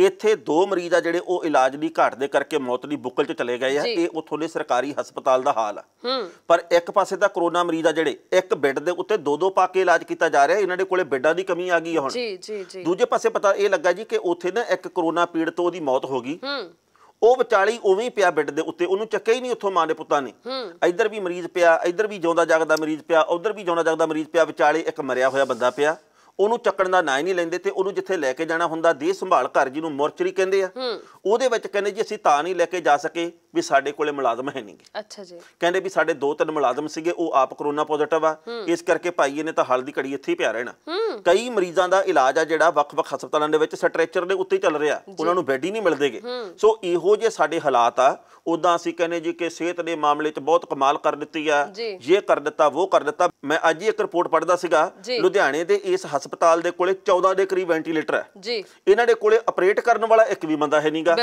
ਇੱਥੇ ਦੋ ਮਰੀਜ਼ ਆ ਜਿਹੜੇ ਉਹ ਇਲਾਜ ਦੀ ਘਾਟ ਦੇ ਕਰਕੇ ਮੌਤ ਦੀ ਬੁੱਕਲ 'ਚ ਚਲੇ ਗਏ ਆ ਇਹ ਉੱਥੋਂ ਦੇ ਸਰਕਾਰੀ ਹਸਪਤਾਲ ਦਾ ਹਾਲ ਆ ਪਰ ਇੱਕ ਪਾਸੇ ਤਾਂ ਕਰੋਨਾ ਮਰੀਜ਼ ਆ ਜਿਹੜੇ ਇੱਕ ਬੈੱਡ ਦੇ ਉੱਤੇ ਦੋ ਦੋ ਪਾ ਕੇ ਇਲਾਜ ਕੀਤਾ ਜਾ ਰਿਹਾ ਇਹਨਾਂ ਦੇ ਕੋਲੇ ਬੈੱਡਾਂ ਦੀ ਕਮੀ ਆ ਗਈ ਹੁਣ ਜੀ ਜੀ ਜੀ ਦੂਜੇ ਪਾਸੇ ਪਤਾ ਇਹ ਲੱਗਾ ਜੀ ਕਿ ਉੱਥੇ ਨਾ ਇੱਕ ਕਰੋਨਾ ਪੀੜਤ ਉਹਦੀ ਮੌਤ ਹੋ ਗਈ ਉਹ ਵਿਚਾਲੀ ਉਵੇਂ ਹੀ ਪਿਆ ਬਿੱਡ ਦੇ ਉੱਤੇ ਉਹਨੂੰ ਚੱਕਿਆ ਹੀ ਨਹੀਂ ਉੱਥੋਂ ਮਾਂ ਦੇ ਪੁੱਤਾਂ ਨੇ ਇੱਧਰ ਵੀ ਮਰੀਜ਼ ਪਿਆ ਇੱਧਰ ਵੀ ਜਿਉਂਦਾ ਜਾਗਦਾ ਮਰੀਜ਼ ਪਿਆ ਉੱਧਰ ਵੀ ਜਿਉਂਦਾ ਜਾਗਦਾ ਮਰੀਜ਼ ਪਿਆ ਵਿਚਾਲੇ ਇੱਕ ਮਰਿਆ ਹੋਇਆ ਬੰਦਾ ਪਿਆ ਉਹਨੂੰ ਚੱਕਣ ਦਾ ਨਾਂ ਹੀ ਨਹੀਂ ਲੈਂਦੇ ਤੇ ਉਹਨੂੰ ਜਿੱਥੇ ਲੈ ਕੇ ਜਾਣਾ ਹੁੰਦਾ ਦੇ ਸੰਭਾਲ ਘਰ ਜਿਹਨੂੰ ਮੋਰਚਰੀ ਕਹਿੰਦੇ ਆ ਉਹਦੇ ਵਿੱਚ ਕਹਿੰਦੇ ਜੀ ਅਸੀਂ ਤਾਂ ਨਹੀਂ ਲੈ ਕੇ ਜਾ ਸਕੇ ਵੀ ਸਾਡੇ ਕੋਲੇ ਮੁਲਾਜ਼ਮ ਹੈ ਨਹੀਂਗੇ ਅੱਛਾ ਜੀ ਕਹਿੰਦੇ ਵੀ ਸਾਡੇ ਦੋ ਤਿੰਨ ਮੁਲਾਜ਼ਮ ਸੀਗੇ ਉਹ ਆਪ ਕਰੋਨਾ ਪੋਜ਼ਿਟਿਵ ਆ ਇਸ ਕਰਕੇ ਭਾਈ ਇਹਨੇ ਤਾਂ ਹਾਲ ਦੀ ਘੜੀ ਇੱਥੇ ਹੀ ਪਿਆ ਰਹਿਣਾ ਕਈ ਮਰੀਜ਼ਾਂ ਦਾ ਇਲਾਜ ਆ ਜਿਹੜਾ ਵੱਖ-ਵੱਖ ਹਸਪਤਾਲਾਂ ਦੇ ਵਿੱਚ ਸਟ੍ਰੈਚਰ ਦੇ ਉੱਤੇ ਚੱਲ ਰਿਹਾ ਉਹਨਾਂ ਨੂੰ ਬੈੱਡ ਹੀ ਨਹੀਂ ਮਿਲਦੇਗੇ ਸੋ ਇਹੋ ਜੇ ਸਾਡੇ ਹਾਲਾਤ ਆ ਉਦਾਂ ਅਸੀਂ ਕਹਿੰਦੇ ਜੀ ਕਿ ਸਿਹਤ ਦੇ ਮਾਮਲੇ 'ਚ ਬਹੁਤ ਕਮਾਲ ਕਰ ਦਿੱਤੀ ਆ ਇਹ ਕਰ ਦਿੱਤਾ ਉਹ ਕਰ ਦਿੱਤਾ ਮੈਂ ਅੱਜ ਹੀ ਇੱਕ ਰਿਪੋਰਟ ਪੜ੍ਹਦਾ ਸੀਗਾ ਲੁਧਿਆਣੇ ਦੇ ਇਸ ਹਸਪਤਾਲ ਦੇ ਕੋਲੇ 14 ਦੇ ਕਰੀਬ ਵੈਂਟੀਲੇਟਰ ਹੈ ਜੀ ਇਹਨਾਂ ਦੇ ਕੋਲੇ ਆਪਰੇਟ ਕਰਨ ਵਾਲਾ ਇੱਕ ਵੀ ਬੰਦਾ ਹੈ ਨਹੀਂਗਾ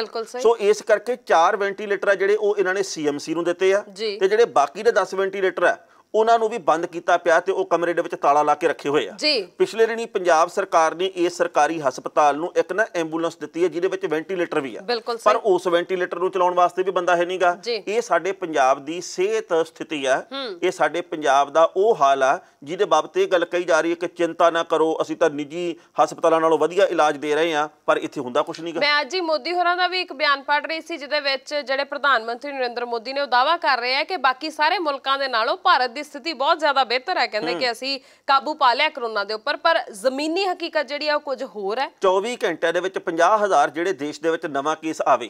ਸੋ ਇਸ ਕਰਕੇ 4 ਵੈਂਟੀਲੇਟਰ ਆ ਜਿਹੜੇ ਉਹ ਇਹਨਾਂ ਨੇ ਸੀਐਮਸੀ ਨੂੰ ਦਿੱਤੇ ਆ ਤੇ ਜਿਹੜੇ ਬਾਕੀ ਦੇ 10 ਵੈਂਟੀਲੇਟਰ ਆ ਉਹਨਾਂ ਨੂੰ ਵੀ ਬੰਦ ਕੀਤਾ ਪਿਆ ਤੇ ਉਹ ਕਮਰੇ ਦੇ ਵਿੱਚ ਤਾਲਾ ਲਾ ਕੇ ਰੱਖੇ ਹੋਏ ਆ ਪਿਛਲੇ ਦਿਨੀ ਪੰਜਾਬ ਸਰਕਾਰ ਨੇ ਇਸ ਸਰਕਾਰੀ ਹਸਪਤਾਲ ਨੂੰ ਇੱਕ ਨਾ ਐਂਬੂਲੈਂਸ ਦਿੱਤੀ ਹੈ ਜਿਹਦੇ ਵਿੱਚ ਵੈਂਟੀਲੇਟਰ ਵੀ ਆ ਪਰ ਉਸ ਵੈਂਟੀਲੇਟਰ ਨੂੰ ਚਲਾਉਣ ਵਾਸਤੇ ਵੀ ਬੰਦਾ ਹੈ ਨਹੀਂਗਾ ਇਹ ਸਾਡੇ ਪੰਜਾਬ ਦੀ ਸਿਹਤ ਸਥਿਤੀ ਆ ਇਹ ਸਾਡੇ ਪੰਜਾਬ ਦਾ ਉਹ ਹਾਲ ਆ ਜਿਹਦੇ ਬਾਬਤ ਇਹ ਗੱਲ ਕਹੀ ਜਾ ਰਹੀ ਹੈ ਕਿ ਚਿੰਤਾ ਨਾ ਕਰੋ ਅਸੀਂ ਤਾਂ ਨਿੱਜੀ ਹਸਪਤਾਲਾਂ ਨਾਲੋਂ ਵਧੀਆ ਇਲਾਜ ਦੇ ਰਹੇ ਆ ਪਰ ਇੱਥੇ ਹੁੰਦਾ ਕੁਝ ਨਹੀਂਗਾ ਮੈਂ ਅੱਜ ਹੀ ਮੋਦੀ ਹੋਰਾਂ ਦਾ ਵੀ ਇੱਕ ਬਿਆਨ ਪੜ੍ਹ ਰਹੀ ਸੀ ਜਿਹਦੇ ਵਿੱਚ ਜਿਹੜੇ ਪ੍ਰਧਾਨ ਮੰਤਰੀ ਨਰਿੰਦਰ ਮੋਦੀ ਨੇ ਉਹ ਦਾਵਾ ਕਰ ਰਹੇ ਆ ਕਿ ਬਾਕੀ ਸਾਰੇ ਮੁਲਕਾਂ ਦੇ ਨਾਲੋਂ ਭਾਰਤ ਦੀ ਸਥਿਤੀ ਬਹੁਤ ਜ਼ਿਆਦਾ ਬਿਹਤਰ ਹੈ ਕਹਿੰਦੇ ਕਿ ਅਸੀਂ ਕਾਬੂ ਪਾ ਲਿਆ ਕਰੋਨਾ ਦੇ ਉੱਪਰ ਪਰ ਜ਼ਮੀਨੀ ਹਕੀਕਤ ਜਿਹੜੀ ਆ ਉਹ ਕੁਝ ਹੋਰ ਹੈ 24 ਘੰਟਿਆਂ ਦੇ ਵਿੱਚ 50000 ਜਿਹੜੇ ਦੇਸ਼ ਦੇ ਵਿੱਚ ਨਵਾਂ ਕੇਸ ਆਵੇ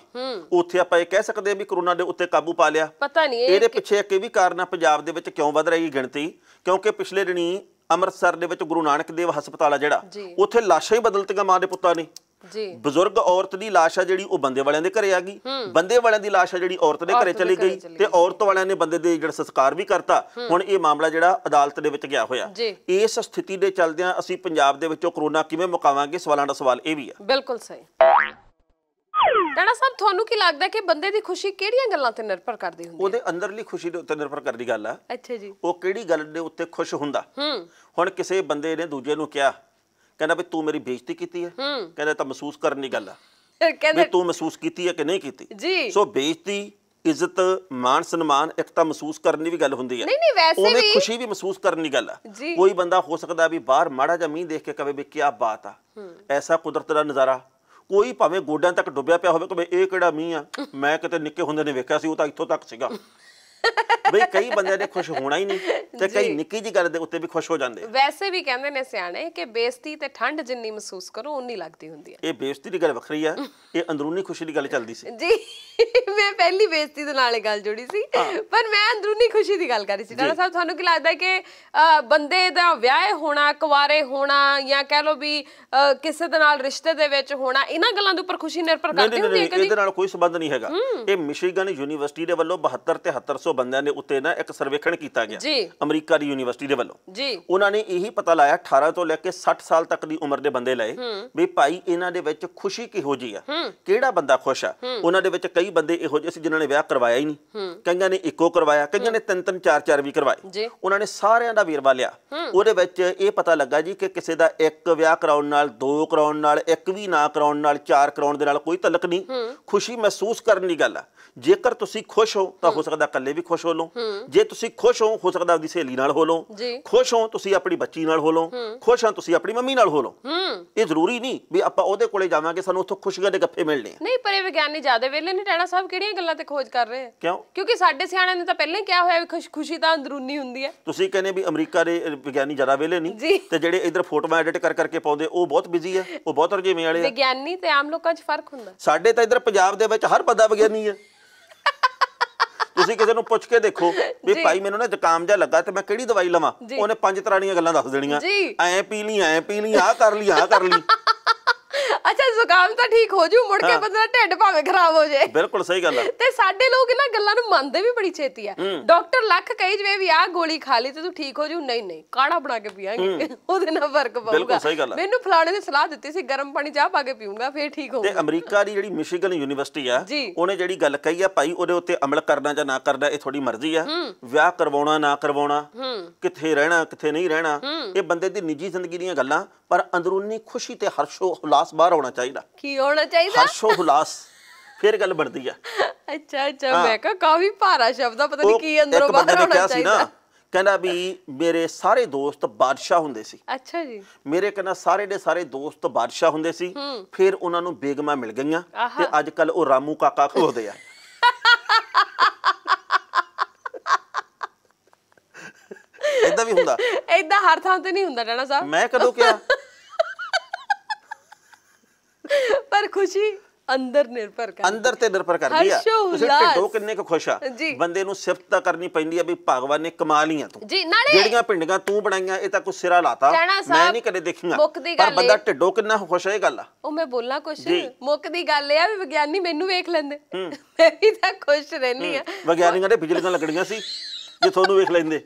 ਉੱਥੇ ਆਪਾਂ ਇਹ ਕਹਿ ਸਕਦੇ ਹਾਂ ਵੀ ਕਰੋਨਾ ਦੇ ਉੱਤੇ ਕਾਬੂ ਪਾ ਲਿਆ ਪਤਾ ਨਹੀਂ ਇਹਦੇ ਪਿੱਛੇ ਇੱਕ ਵੀ ਕਾਰਨ ਆ ਪੰਜਾਬ ਦੇ ਵਿੱਚ ਕਿਉਂ ਵੱਧ ਰਹੀ ਗਿਣਤੀ ਕਿਉਂਕਿ ਪਿਛਲੇ ਦਿਨੀ ਅੰਮ੍ਰਿਤਸਰ ਦੇ ਵਿੱਚ ਗੁਰੂ ਨਾਨਕ ਦੇਵ ਹਸਪਤਾਲ ਆ ਜਿਹੜਾ ਉੱਥੇ ਲਾਸ਼ਾਂ ਹੀ ਬਦਲਤੀਆਂ ਮਾਂ ਦੇ ਪੁੱਤਾਂ ਨੇ ਜੀ ਬਜ਼ੁਰਗ ਔਰਤ ਦੀ লাশ ਆ ਜਿਹੜੀ ਉਹ ਬੰਦੇ ਵਾਲਿਆਂ ਦੇ ਘਰੇ ਆ ਗਈ ਬੰਦੇ ਵਾਲਿਆਂ ਦੀ লাশ ਆ ਜਿਹੜੀ ਔਰਤ ਦੇ ਘਰੇ ਚਲੀ ਗਈ ਤੇ ਔਰਤ ਵਾਲਿਆਂ ਨੇ ਬੰਦੇ ਦੇ ਜਿਹੜਾ ਸੰਸਕਾਰ ਵੀ ਕਰਤਾ ਹੁਣ ਇਹ ਮਾਮਲਾ ਜਿਹੜਾ ਅਦਾਲਤ ਦੇ ਵਿੱਚ ਗਿਆ ਹੋਇਆ ਇਸ ਸਥਿਤੀ ਦੇ ਚੱਲਦਿਆਂ ਅਸੀਂ ਪੰਜਾਬ ਦੇ ਵਿੱਚੋਂ ਕਰੋਨਾ ਕਿਵੇਂ ਮੁਕਾਵਾਂਗੇ ਸਵਾਲਾਂ ਦਾ ਸਵਾਲ ਇਹ ਵੀ ਆ ਬਿਲਕੁਲ ਸਹੀ ਟਾਣਾ ਸਾਹਿਬ ਤੁਹਾਨੂੰ ਕੀ ਲੱਗਦਾ ਕਿ ਬੰਦੇ ਦੀ ਖੁਸ਼ੀ ਕਿਹੜੀਆਂ ਗੱਲਾਂ ਤੇ ਨਿਰਭਰ ਕਰਦੀ ਹੁੰਦੀ ਹੈ ਉਹਦੇ ਅੰਦਰਲੀ ਖੁਸ਼ੀ ਦੇ ਉੱਤੇ ਨਿਰਭਰ ਕਰਦੀ ਗੱਲ ਆ ਅੱਛਾ ਜੀ ਉਹ ਕਿਹੜੀ ਗੱਲ ਦੇ ਉੱਤੇ ਖੁਸ਼ ਹੁੰਦਾ ਹੂੰ ਹੁਣ ਕਿਸੇ ਬੰਦੇ ਨੇ ਦੂਜੇ ਨੂੰ ਕਿਹਾ ਕਹਿੰਦਾ ਵੀ ਤੂੰ ਮੇਰੀ ਬੇਇੱਜ਼ਤੀ ਕੀਤੀ ਹੈ ਕਹਿੰਦਾ ਤਾਂ ਮਹਿਸੂਸ ਕਰਨ ਦੀ ਗੱਲ ਆ ਕਹਿੰਦਾ ਤੂੰ ਮਹਿਸੂਸ ਕੀਤੀ ਹੈ ਕਿ ਨਹੀਂ ਕੀਤੀ ਜੀ ਸੋ ਬੇਇੱਜ਼ਤੀ ਇੱਜ਼ਤ ਮਾਨ ਸਨਮਾਨ ਇੱਕ ਤਾਂ ਮਹਿਸੂਸ ਕਰਨ ਦੀ ਵੀ ਗੱਲ ਹੁੰਦੀ ਹੈ ਨਹੀਂ ਨਹੀਂ ਵੈਸੇ ਵੀ ਉਹਨੇ ਖੁਸ਼ੀ ਵੀ ਮਹਿਸੂਸ ਕਰਨ ਦੀ ਗੱਲ ਆ ਕੋਈ ਬੰਦਾ ਹੋ ਸਕਦਾ ਵੀ ਬਾਹਰ ਮਾੜਾ ਜਿਹਾ ਮੀਂਹ ਦੇਖ ਕੇ ਕਵੇ ਵੀ ਕੀ ਆ ਬਾਤ ਆ ਐਸਾ ਕੁਦਰਤ ਦਾ ਨਜ਼ਾਰਾ ਕੋਈ ਭਾਵੇਂ ਗੋਡਿਆਂ ਤੱਕ ਡੁੱਬਿਆ ਪਿਆ ਹੋਵੇ ਕਿ ਇਹ ਕਿਹੜਾ ਮੀਂਹ ਆ ਮੈਂ ਕਿਤੇ ਨਿੱਕੇ ਹੁੰਦੇ ਨੇ ਵੇਖਿਆ ਸੀ ਉਹ ਤਾਂ ਇੱਥੋਂ ਤੱਕ ਸੀਗਾ ਬਈ ਕਈ ਬੰਦਿਆਂ ਨੇ ਖੁਸ਼ ਹੋਣਾ ਹੀ ਨਹੀਂ ਤੇ ਕਈ ਨਿੱਕੀ ਜੀ ਗੱਲ ਦੇ ਉੱਤੇ ਵੀ ਖੁਸ਼ ਹੋ ਜਾਂਦੇ ਵੈਸੇ ਵੀ ਕਹਿੰਦੇ ਨੇ ਸਿਆਣੇ ਕਿ ਬੇਇੱਜ਼ਤੀ ਤੇ ਠੰਡ ਜਿੰਨੀ ਮਹਿਸੂਸ ਕਰੋ ਉਨੀ ਲੱਗਦੀ ਹੁੰਦੀ ਹੈ ਇਹ ਬੇਇੱਜ਼ਤੀ ਦੀ ਗੱਲ ਵੱਖਰੀ ਆ ਇਹ ਅੰਦਰੂਨੀ ਖੁਸ਼ੀ ਦੀ ਗੱਲ ਚੱਲਦੀ ਸੀ ਜੀ ਮੈਂ ਪਹਿਲੀ ਬੇਇੱਜ਼ਤੀ ਦੇ ਨਾਲ ਇਹ ਗੱਲ ਜੁੜੀ ਸੀ ਪਰ ਮੈਂ ਅੰਦਰੂਨੀ ਖੁਸ਼ੀ ਦੀ ਗੱਲ ਕਰ ਰਹੀ ਸੀ ਡਾਕਟਰ ਸਾਹਿਬ ਤੁਹਾਨੂੰ ਕੀ ਲੱਗਦਾ ਕਿ ਬੰਦੇ ਦਾ ਵਿਆਹ ਹੋਣਾ ਕੁਵਾਰੇ ਹੋਣਾ ਜਾਂ ਕਹਿ ਲੋ ਵੀ ਕਿਸੇ ਦੇ ਨਾਲ ਰਿਸ਼ਤੇ ਦੇ ਵਿੱਚ ਹੋਣਾ ਇਹਨਾਂ ਗੱਲਾਂ ਦੇ ਉੱਪਰ ਖੁਸ਼ੀ ਨਿਰਭਰ ਕਰਦੀ ਹੁੰਦੀ ਹੈ ਕਿ ਇਹਦੇ ਨਾਲ ਕੋਈ ਸਬੰਧ ਨਹੀਂ ਹੈਗਾ ਇਹ ਮਿਸ਼ੀਗਨ ਯੂਨੀਵਰਸਿਟੀ ਦੇ ਵੱਲੋਂ 72 ਤੇ 7300 ਬੰਦਿਆਂ ਦੇ ਉੱਤੇ ਨਾ ਇੱਕ ਸਰਵੇਖਣ ਕੀਤਾ ਗਿਆ ਅਮਰੀਕਾ ਦੀ ਯੂਨੀਵਰਸਿਟੀ ਦੇ ਵੱਲੋਂ ਜੀ ਉਹਨਾਂ ਨੇ ਇਹੀ ਪਤਾ ਲਾਇਆ 18 ਤੋਂ ਲੈ ਕੇ 60 ਸਾਲ ਤੱਕ ਦੀ ਉਮਰ ਦੇ ਬੰਦੇ ਲਏ ਵੀ ਭਾਈ ਇਹਨਾਂ ਦੇ ਵਿੱਚ ਖੁਸ਼ੀ ਕਿਹੋ ਜੀ ਆ ਕਿਹੜਾ ਬੰਦਾ ਖੁਸ਼ ਆ ਉਹਨਾਂ ਦੇ ਵਿੱਚ ਕਈ ਬੰਦੇ ਇਹੋ ਜਿਹੇ ਸੀ ਜਿਨ੍ਹਾਂ ਨੇ ਵਿਆਹ ਕਰਵਾਇਆ ਹੀ ਨਹੀਂ ਕਈਆਂ ਨੇ ਇੱਕੋ ਕਰਵਾਇਆ ਕਈਆਂ ਨੇ ਤਿੰਨ ਤਿੰਨ ਚਾਰ ਚਾਰ ਵੀ ਕਰਵਾਏ ਉਹਨਾਂ ਨੇ ਸਾਰਿਆਂ ਦਾ ਵੇਰਵਾ ਲਿਆ ਉਹਦੇ ਵਿੱਚ ਇਹ ਪਤਾ ਲੱਗਾ ਜੀ ਕਿ ਕਿਸੇ ਦਾ ਇੱਕ ਵਿਆਹ ਕਰਾਉਣ ਨਾਲ ਦੋ ਕਰਾਉਣ ਨਾਲ ਇੱਕ ਵੀ ਨਾ ਕਰਾਉਣ ਨਾਲ ਚਾਰ ਕਰਾਉਣ ਦੇ ਨਾਲ ਕੋਈ ਤਲਕ ਨਹੀਂ ਖੁਸ਼ੀ ਮਹਿਸੂਸ ਕਰਨ ਦੀ ਗੱਲ ਆ ਜੇਕਰ ਤੁਸੀਂ ਖੁਸ਼ ਹੋ ਤਾਂ ਹੋ ਸਕਦਾ ਇਕੱਲੇ ਵੀ ਖੁਸ਼ ਹੋ ਲਓ ਜੇ ਤੁਸੀਂ ਖੁਸ਼ ਹੋ ਹੋ ਸਕਦਾ ਆਪਣੀ ਸਹੇਲੀ ਨਾਲ ਹੋ ਲਓ ਖੁਸ਼ ਹੋ ਤੁਸੀਂ ਆਪਣੀ ਬੱਚੀ ਨਾਲ ਹੋ ਲਓ ਖੁਸ਼ ਹੋ ਤੁਸੀਂ ਆਪਣੀ ਮੰਮੀ ਨਾਲ ਹੋ ਲਓ ਇਹ ਜ਼ਰੂਰੀ ਨਹੀਂ ਵੀ ਆਪਾਂ ਉਹਦੇ ਕੋਲੇ ਜਾਵਾਂਗੇ ਸਾਨੂੰ ਉੱਥੋਂ ਖੁਸ਼ੀਆਂ ਦੇ ਗੱਫੇ ਮਿਲਣੇ ਨਹੀਂ ਪਰ ਇਹ ਵਿਗਿਆਨੀ ਜਿਆਦਾ ਵੇਲੇ ਨਹੀਂ ਰਹਿਣਾ ਸਾਹਿਬ ਕਿਹੜੀਆਂ ਗੱਲਾਂ ਤੇ ਖੋਜ ਕਰ ਰਹੇ ਕਿਉਂ ਕਿਉਂਕਿ ਸਾਡੇ ਸਿਆਣਿਆਂ ਨੇ ਤਾਂ ਪਹਿਲਾਂ ਹੀ ਕਿਹਾ ਹੋਇਆ ਵੀ ਖੁਸ਼ੀ ਤਾਂ ਅੰਦਰੂਨੀ ਹੁੰਦੀ ਹੈ ਤੁਸੀਂ ਕਹਿੰਦੇ ਵੀ ਅਮਰੀਕਾ ਦੇ ਵਿਗਿਆਨੀ ਜਿਆਦਾ ਵੇਲੇ ਨਹੀਂ ਤੇ ਜਿਹੜੇ ਇਧਰ ਫੋਟੋਆਂ ਐਡਿਟ ਕਰ ਕਰਕੇ ਪਾਉਂਦੇ ਉਹ ਬਹੁਤ ਬਿਜ਼ੀ ਹੈ ਉਹ ਬਹੁਤ ਰਜੇਵੇਂ ਵਾਲੇ ਆ ਵਿਗਿਆਨੀ ਤੇ ਆਮ ਲੋਕਾਂ 'ਚ ਫਰਕ ਹੁੰਦਾ ਸਾਡੇ ਤਾਂ ਇਧਰ ਪੰਜਾਬ ਦੇ ਵਿੱਚ ਹਰ ਬੰਦਾ ਵਿਗਿਆਨੀ ਹੈ ਤੁਸੀਂ ਕਿਸੇ ਨੂੰ ਪੁੱਛ ਕੇ ਦੇਖੋ ਵੀ ਭਾਈ ਮੈਨੂੰ ਨਾ ਜ਼ੁਕਾਮ ਜਿਹਾ ਲੱਗਾ ਤੇ ਮੈਂ ਕਿਹੜੀ ਦਵਾਈ ਲਵਾਂ ਉਹਨੇ ਪੰਜ ਤਰ੍ਹਾਂ ਦੀਆਂ ਗੱਲਾਂ ਦੱਸ ਦੇਣੀਆਂ ਐ ਪੀ ਲਈ ਐ ਪੀ ਲਈ ਆ ਕਰ ਲਈ ਆ ਕਰ ਲਈ ਅੱਛਾ ਜ਼ੁਕਾਮ ਤਾਂ ਠੀਕ ਹੋ ਜੂ ਮੁੜ ਕੇ ਬੰਦਾ ਢਿੱਡ ਭਾਵੇਂ ਖਰਾਬ ਹੋ ਜਾਏ ਬਿਲਕੁਲ ਸਹੀ ਗੱਲ ਹੈ ਤੇ ਸਾਡੇ ਲੋਕ ਇਹਨਾਂ ਗੱਲਾਂ ਨੂੰ ਮੰਨਦੇ ਵੀ ਬੜੀ ਛੇਤੀ ਆ ਡਾਕਟਰ ਲੱਖ ਕਹੀ ਜਵੇ ਵੀ ਆਹ ਗੋਲੀ ਖਾ ਲਈ ਤੇ ਤੂੰ ਠੀਕ ਹੋ ਜੂ ਨਹੀਂ ਨਹੀਂ ਕਾੜਾ ਬਣਾ ਕੇ ਪੀਵਾਂਗੇ ਉਹਦੇ ਨਾਲ ਫਰਕ ਪਊਗਾ ਮੈਨੂੰ ਫਲਾਣੇ ਨੇ ਸਲਾਹ ਦਿੱਤੀ ਸੀ ਗਰਮ ਪਾਣੀ ਚਾਹ ਪਾ ਕੇ ਪੀਊਂਗਾ ਫੇਰ ਠੀਕ ਹੋਊਗਾ ਤੇ ਅਮਰੀਕਾ ਦੀ ਜਿਹੜੀ ਮਿਸ਼ੀਗਨ ਯੂਨੀਵਰਸਿਟੀ ਆ ਉਹਨੇ ਜਿਹੜੀ ਗੱਲ ਕਹੀ ਆ ਭਾਈ ਉਹਦੇ ਉੱਤੇ ਅਮਲ ਕਰਨਾ ਜਾਂ ਨਾ ਕਰਨਾ ਇਹ ਤੁਹਾਡੀ ਮਰਜ਼ੀ ਆ ਵਿਆਹ ਕਰਵਾਉਣਾ ਨਾ ਕਰਵਾਉਣਾ ਕਿੱਥੇ ਰਹਿਣਾ ਕਿੱਥੇ ਨਹੀਂ ਰਹਿਣਾ ਇਹ ਬੰਦੇ ਦੀ ਨਿੱਜੀ ਜ਼ਿੰਦਗੀ ਦੀਆਂ ਗੱਲਾਂ ਪਰ ਅੰਦਰੂਨੀ ਖੁਸ਼ੀ ਤੇ ਹਰਸ਼ੋ ਉਲਾਸ ਬਾਹਰ ਹੋਣਾ ਚਾਹੀਦਾ ਕੀ ਹੋਣਾ ਚਾਹੀਦਾ ਹਰਸ਼ੋ ਹੁਲਾਸ ਫਿਰ ਗੱਲ ਬਣਦੀ ਆ ਅੱਛਾ ਅੱਛਾ ਮੈਂ ਕਹਾ ਕਾਫੀ ਭਾਰਾ ਸ਼ਬਦ ਆ ਪਤਾ ਨਹੀਂ ਕੀ ਅੰਦਰੋਂ ਬਾਹਰ ਹੋਣਾ ਚਾਹੀਦਾ ਕਹਿੰਦਾ ਵੀ ਮੇਰੇ ਸਾਰੇ ਦੋਸਤ ਬਾਦਸ਼ਾਹ ਹੁੰਦੇ ਸੀ ਅੱਛਾ ਜੀ ਮੇਰੇ ਕਹਿੰਦਾ ਸਾਰੇ ਦੇ ਸਾਰੇ ਦੋਸਤ ਬਾਦਸ਼ਾਹ ਹੁੰਦੇ ਸੀ ਫਿਰ ਉਹਨਾਂ ਨੂੰ ਬੇਗਮਾ ਮਿਲ ਗਈਆਂ ਤੇ ਅੱਜ ਕੱਲ ਉਹ ਰਾਮੂ ਕਾਕਾ ਖੋਦੇ ਆ ਇਦਾਂ ਵੀ ਹੁੰਦਾ ਇਦਾਂ ਹਰ ਥਾਂ ਤੇ ਨਹੀਂ ਹੁੰਦਾ ਡਾਣਾ ਸਾਹਿਬ ਮੈਂ ਕਦੋਂ ਕਿਹਾ ਖੁਸ਼ੀ ਅੰਦਰ ਨਿਰਭਰ ਕਰਦੀ ਅੰਦਰ ਤੇ ਨਿਰਭਰ ਕਰਦੀ ਆ ਤੁਸੀਂ ਢਿੱਡੋਂ ਕਿੰਨੇ ਕੋ ਖੁਸ਼ ਆ ਬੰਦੇ ਨੂੰ ਸਿਫਤ ਤਾਂ ਕਰਨੀ ਪੈਂਦੀ ਆ ਵੀ ਭਗਵਾਨ ਨੇ ਕਮਾਲੀਆਂ ਤੂੰ ਜਿਹੜੀਆਂ ਪਿੰਡੀਆਂ ਤੂੰ ਬਣਾਈਆਂ ਇਹ ਤਾਂ ਕੋ ਸਿਰਾ ਲਾਤਾ ਮੈਂ ਨਹੀਂ ਕਦੇ ਦੇਖੀਆਂ ਪਰ ਬੰਦਾ ਢਿੱਡੋ ਕਿੰਨਾ ਖੁਸ਼ ਹੈ ਇਹ ਗੱਲ ਆ ਉਹ ਮੈਂ ਬੋਲਾਂ ਕੁਛ ਮੁੱਕ ਦੀ ਗੱਲ ਇਹ ਆ ਵੀ ਵਿਗਿਆਨੀ ਮੈਨੂੰ ਵੇਖ ਲੈਂਦੇ ਮੈਂ ਵੀ ਤਾਂ ਖੁਸ਼ ਰਹਿਣੀ ਆ ਵਿਗਿਆਨੀਆਂ ਦੇ ਬਿਜਲੀਆਂ ਲੱਗਣੀਆਂ ਸੀ ਜੇ ਤੁਹਾਨੂੰ ਵੇਖ ਲੈਂਦੇ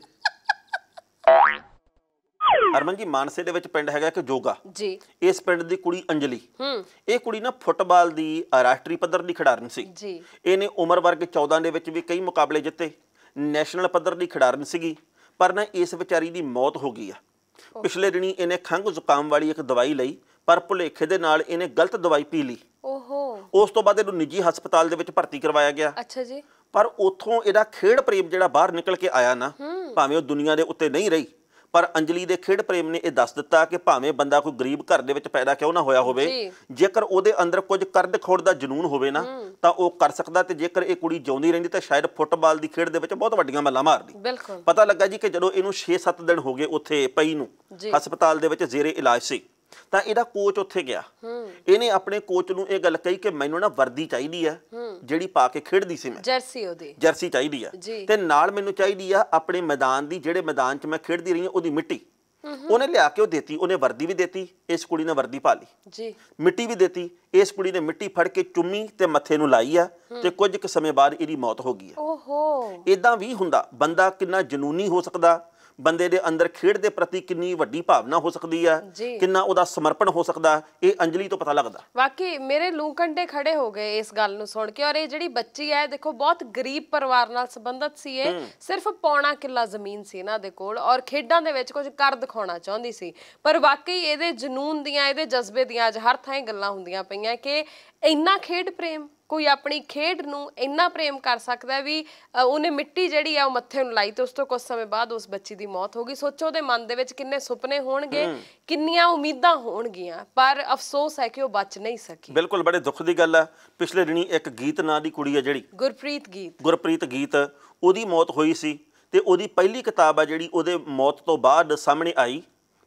ਹਰਮਨ ਜੀ ਮਾਨਸੇ ਦੇ ਵਿੱਚ ਪਿੰਡ ਹੈਗਾ ਇੱਕ ਜੋਗਾ ਜੀ ਇਸ ਪਿੰਡ ਦੀ ਕੁੜੀ ਅੰਜਲੀ ਹੂੰ ਇਹ ਕੁੜੀ ਨਾ ਫੁੱਟਬਾਲ ਦੀ ਰਾਸ਼ਟਰੀ ਪੱਧਰ ਦੀ ਖਿਡਾਰਨ ਸੀ ਜੀ ਇਹਨੇ ਉਮਰ ਵਰਗ 14 ਦੇ ਵਿੱਚ ਵੀ ਕਈ ਮੁਕਾਬਲੇ ਜਿੱਤੇ ਨੈਸ਼ਨਲ ਪੱਧਰ ਦੀ ਖਿਡਾਰਨ ਸੀਗੀ ਪਰ ਨਾ ਇਸ ਵਿਚਾਰੀ ਦੀ ਮੌਤ ਹੋ ਗਈ ਆ ਪਿਛਲੇ ਦਿਨੀ ਇਹਨੇ ਖੰਗ ਜ਼ੁਕਾਮ ਵਾਲੀ ਇੱਕ ਦਵਾਈ ਲਈ ਪਰ ਭੁਲੇਖੇ ਦੇ ਨਾਲ ਇਹਨੇ ਗਲਤ ਦਵਾਈ ਪੀ ਲਈ ਓਹੋ ਉਸ ਤੋਂ ਬਾਅਦ ਇਹਨੂੰ ਨਿੱਜੀ ਹਸਪਤਾਲ ਦੇ ਵਿੱਚ ਭਰਤੀ ਕਰਵਾਇਆ ਗਿਆ ਅੱਛਾ ਜੀ ਪਰ ਉਥੋਂ ਇਹਦਾ ਖੇਡ ਪ੍ਰੇਮ ਜਿਹੜਾ ਬਾਹਰ ਨਿਕਲ ਕੇ ਆਇਆ ਨਾ ਭਾਵੇਂ ਉਹ ਦੁਨੀਆ ਦੇ ਉੱਤੇ ਨਹੀਂ ਰਹੀ ਪਰ ਅੰਜਲੀ ਦੇ ਖੇਡ ਪ੍ਰੇਮ ਨੇ ਇਹ ਦੱਸ ਦਿੱਤਾ ਕਿ ਭਾਵੇਂ ਬੰਦਾ ਕੋਈ ਗਰੀਬ ਘਰ ਦੇ ਵਿੱਚ ਪੈਦਾ ਕਿਉਂ ਨਾ ਹੋਇਆ ਹੋਵੇ ਜੇਕਰ ਉਹਦੇ ਅੰਦਰ ਕੁਝ ਕਰਦ ਖੋੜ ਦਾ ਜਨੂਨ ਹੋਵੇ ਨਾ ਤਾਂ ਉਹ ਕਰ ਸਕਦਾ ਤੇ ਜੇਕਰ ਇਹ ਕੁੜੀ ਜਿਉਂਦੀ ਰਹਿੰਦੀ ਤਾਂ ਸ਼ਾਇਦ ਫੁੱਟਬਾਲ ਦੀ ਖੇਡ ਦੇ ਵਿੱਚ ਬਹੁਤ ਵੱਡੀਆਂ ਮੱਲਾਂ ਮਾਰਦੀ ਪਤਾ ਲੱਗਾ ਜੀ ਕਿ ਜਦੋਂ ਇਹਨੂੰ 6-7 ਦਿਨ ਹੋ ਗਏ ਉੱਥੇ ਪਈ ਨੂੰ ਹਸਪਤਾਲ ਦੇ ਵਿੱਚ ਜ਼ੇਰੇ ਇਲਾਜ ਸੀ ਤਾਂ ਇਹਦਾ ਕੋਚ ਉੱਥੇ ਗਿਆ ਇਹਨੇ ਆਪਣੇ ਕੋਚ ਨੂੰ ਇਹ ਗੱਲ ਕਹੀ ਕਿ ਮੈਨੂੰ ਨਾ ਵਰਦੀ ਚਾਹੀਦੀ ਆ ਜਿਹੜੀ ਪਾ ਕੇ ਖੇਡਦੀ ਸੀ ਮੈਂ ਜਰਸੀ ਉਹਦੀ ਜਰਸੀ ਚਾਹੀਦੀ ਆ ਤੇ ਨਾਲ ਮੈਨੂੰ ਚਾਹੀਦੀ ਆ ਆਪਣੇ ਮੈਦਾਨ ਦੀ ਜਿਹੜੇ ਮੈਦਾਨ 'ਚ ਮੈਂ ਖੇਡਦੀ ਰਹੀ ਆ ਉਹਦੀ ਮਿੱਟੀ ਉਹਨੇ ਲਿਆ ਕੇ ਉਹ ਦਿੱਤੀ ਉਹਨੇ ਵਰਦੀ ਵੀ ਦਿੱਤੀ ਇਸ ਕੁੜੀ ਨੇ ਵਰਦੀ ਪਾ ਲਈ ਜੀ ਮਿੱਟੀ ਵੀ ਦਿੱਤੀ ਇਸ ਕੁੜੀ ਨੇ ਮਿੱਟੀ ਫੜ ਕੇ ਚੁੰਮੀ ਤੇ ਮੱਥੇ ਨੂੰ ਲਾਈ ਆ ਤੇ ਕੁਝ ਕੁ ਸਮੇਂ ਬਾਅਦ ਇਹਦੀ ਮੌਤ ਹੋ ਗਈ ਆ ਓਹੋ ਇਦਾਂ ਵੀ ਹੁੰਦਾ ਬੰਦਾ ਕਿੰਨਾ ਜਨੂਨੀ ਹੋ ਸਕਦਾ ਬੰਦੇ ਦੇ ਅੰਦਰ ਖੇਡ ਦੇ ਪ੍ਰਤੀ ਕਿੰਨੀ ਵੱਡੀ ਭਾਵਨਾ ਹੋ ਸਕਦੀ ਹੈ ਕਿੰਨਾ ਉਹਦਾ ਸਮਰਪਣ ਹੋ ਸਕਦਾ ਇਹ ਅੰਜਲੀ ਤੋਂ ਪਤਾ ਲੱਗਦਾ ਵਾਕਈ ਮੇਰੇ ਲੂ ਕੰਡੇ ਖੜੇ ਹੋ ਗਏ ਇਸ ਗੱਲ ਨੂੰ ਸੁਣ ਕੇ ਔਰ ਇਹ ਜਿਹੜੀ ਬੱਚੀ ਹੈ ਦੇਖੋ ਬਹੁਤ ਗਰੀਬ ਪਰਿਵਾਰ ਨਾਲ ਸੰਬੰਧਤ ਸੀ ਇਹ ਸਿਰਫ ਪੌਣਾ ਕਿੱਲਾ ਜ਼ਮੀਨ ਸੀ ਇਹਨਾਂ ਦੇ ਕੋਲ ਔਰ ਖੇਡਾਂ ਦੇ ਵਿੱਚ ਕੁਝ ਕਰ ਦਿਖਾਉਣਾ ਚਾਹੁੰਦੀ ਸੀ ਪਰ ਵਾਕਈ ਇਹਦੇ ਜਨੂਨ ਦੀਆਂ ਇਹਦੇ ਜਜ਼ਬੇ ਦੀਆਂ ਅੱਜ ਹਰ ਥਾਂ ਗੱਲਾਂ ਹੁੰਦੀਆਂ ਪਈਆਂ ਕਿ ਇੰਨਾ ਖੇਡ ਪ੍ਰੇਮ ਕੋਈ ਆਪਣੀ ਖੇਡ ਨੂੰ ਇੰਨਾ ਪ੍ਰੇਮ ਕਰ ਸਕਦਾ ਵੀ ਉਹਨੇ ਮਿੱਟੀ ਜਿਹੜੀ ਆ ਉਹ ਮੱਥੇ ਨੂੰ ਲਾਈ ਤੇ ਉਸ ਤੋਂ ਕੁਝ ਸਮੇਂ ਬਾਅਦ ਉਸ ਬੱਚੀ ਦੀ ਮੌਤ ਹੋ ਗਈ ਸੋਚੋ ਉਹਦੇ ਮਨ ਦੇ ਵਿੱਚ ਕਿੰਨੇ ਸੁਪਨੇ ਹੋਣਗੇ ਕਿੰਨੀਆਂ ਉਮੀਦਾਂ ਹੋਣਗੀਆਂ ਪਰ ਅਫਸੋਸ ਹੈ ਕਿ ਉਹ ਬਚ ਨਹੀਂ ਸਕੀ ਬਿਲਕੁਲ ਬੜੇ ਦੁੱਖ ਦੀ ਗੱਲ ਆ ਪਿਛਲੇ ਦਿਨੀ ਇੱਕ ਗੀਤ ਨਾਂ ਦੀ ਕੁੜੀ ਆ ਜਿਹੜੀ ਗੁਰਪ੍ਰੀਤ ਗੀਤ ਗੁਰਪ੍ਰੀਤ ਗੀਤ ਉਹਦੀ ਮੌਤ ਹੋਈ ਸੀ ਤੇ ਉਹਦੀ ਪਹਿਲੀ ਕਿਤਾਬ ਆ ਜਿਹੜੀ ਉਹਦੇ ਮੌਤ ਤੋਂ ਬਾਅਦ ਸਾਹਮਣੇ ਆਈ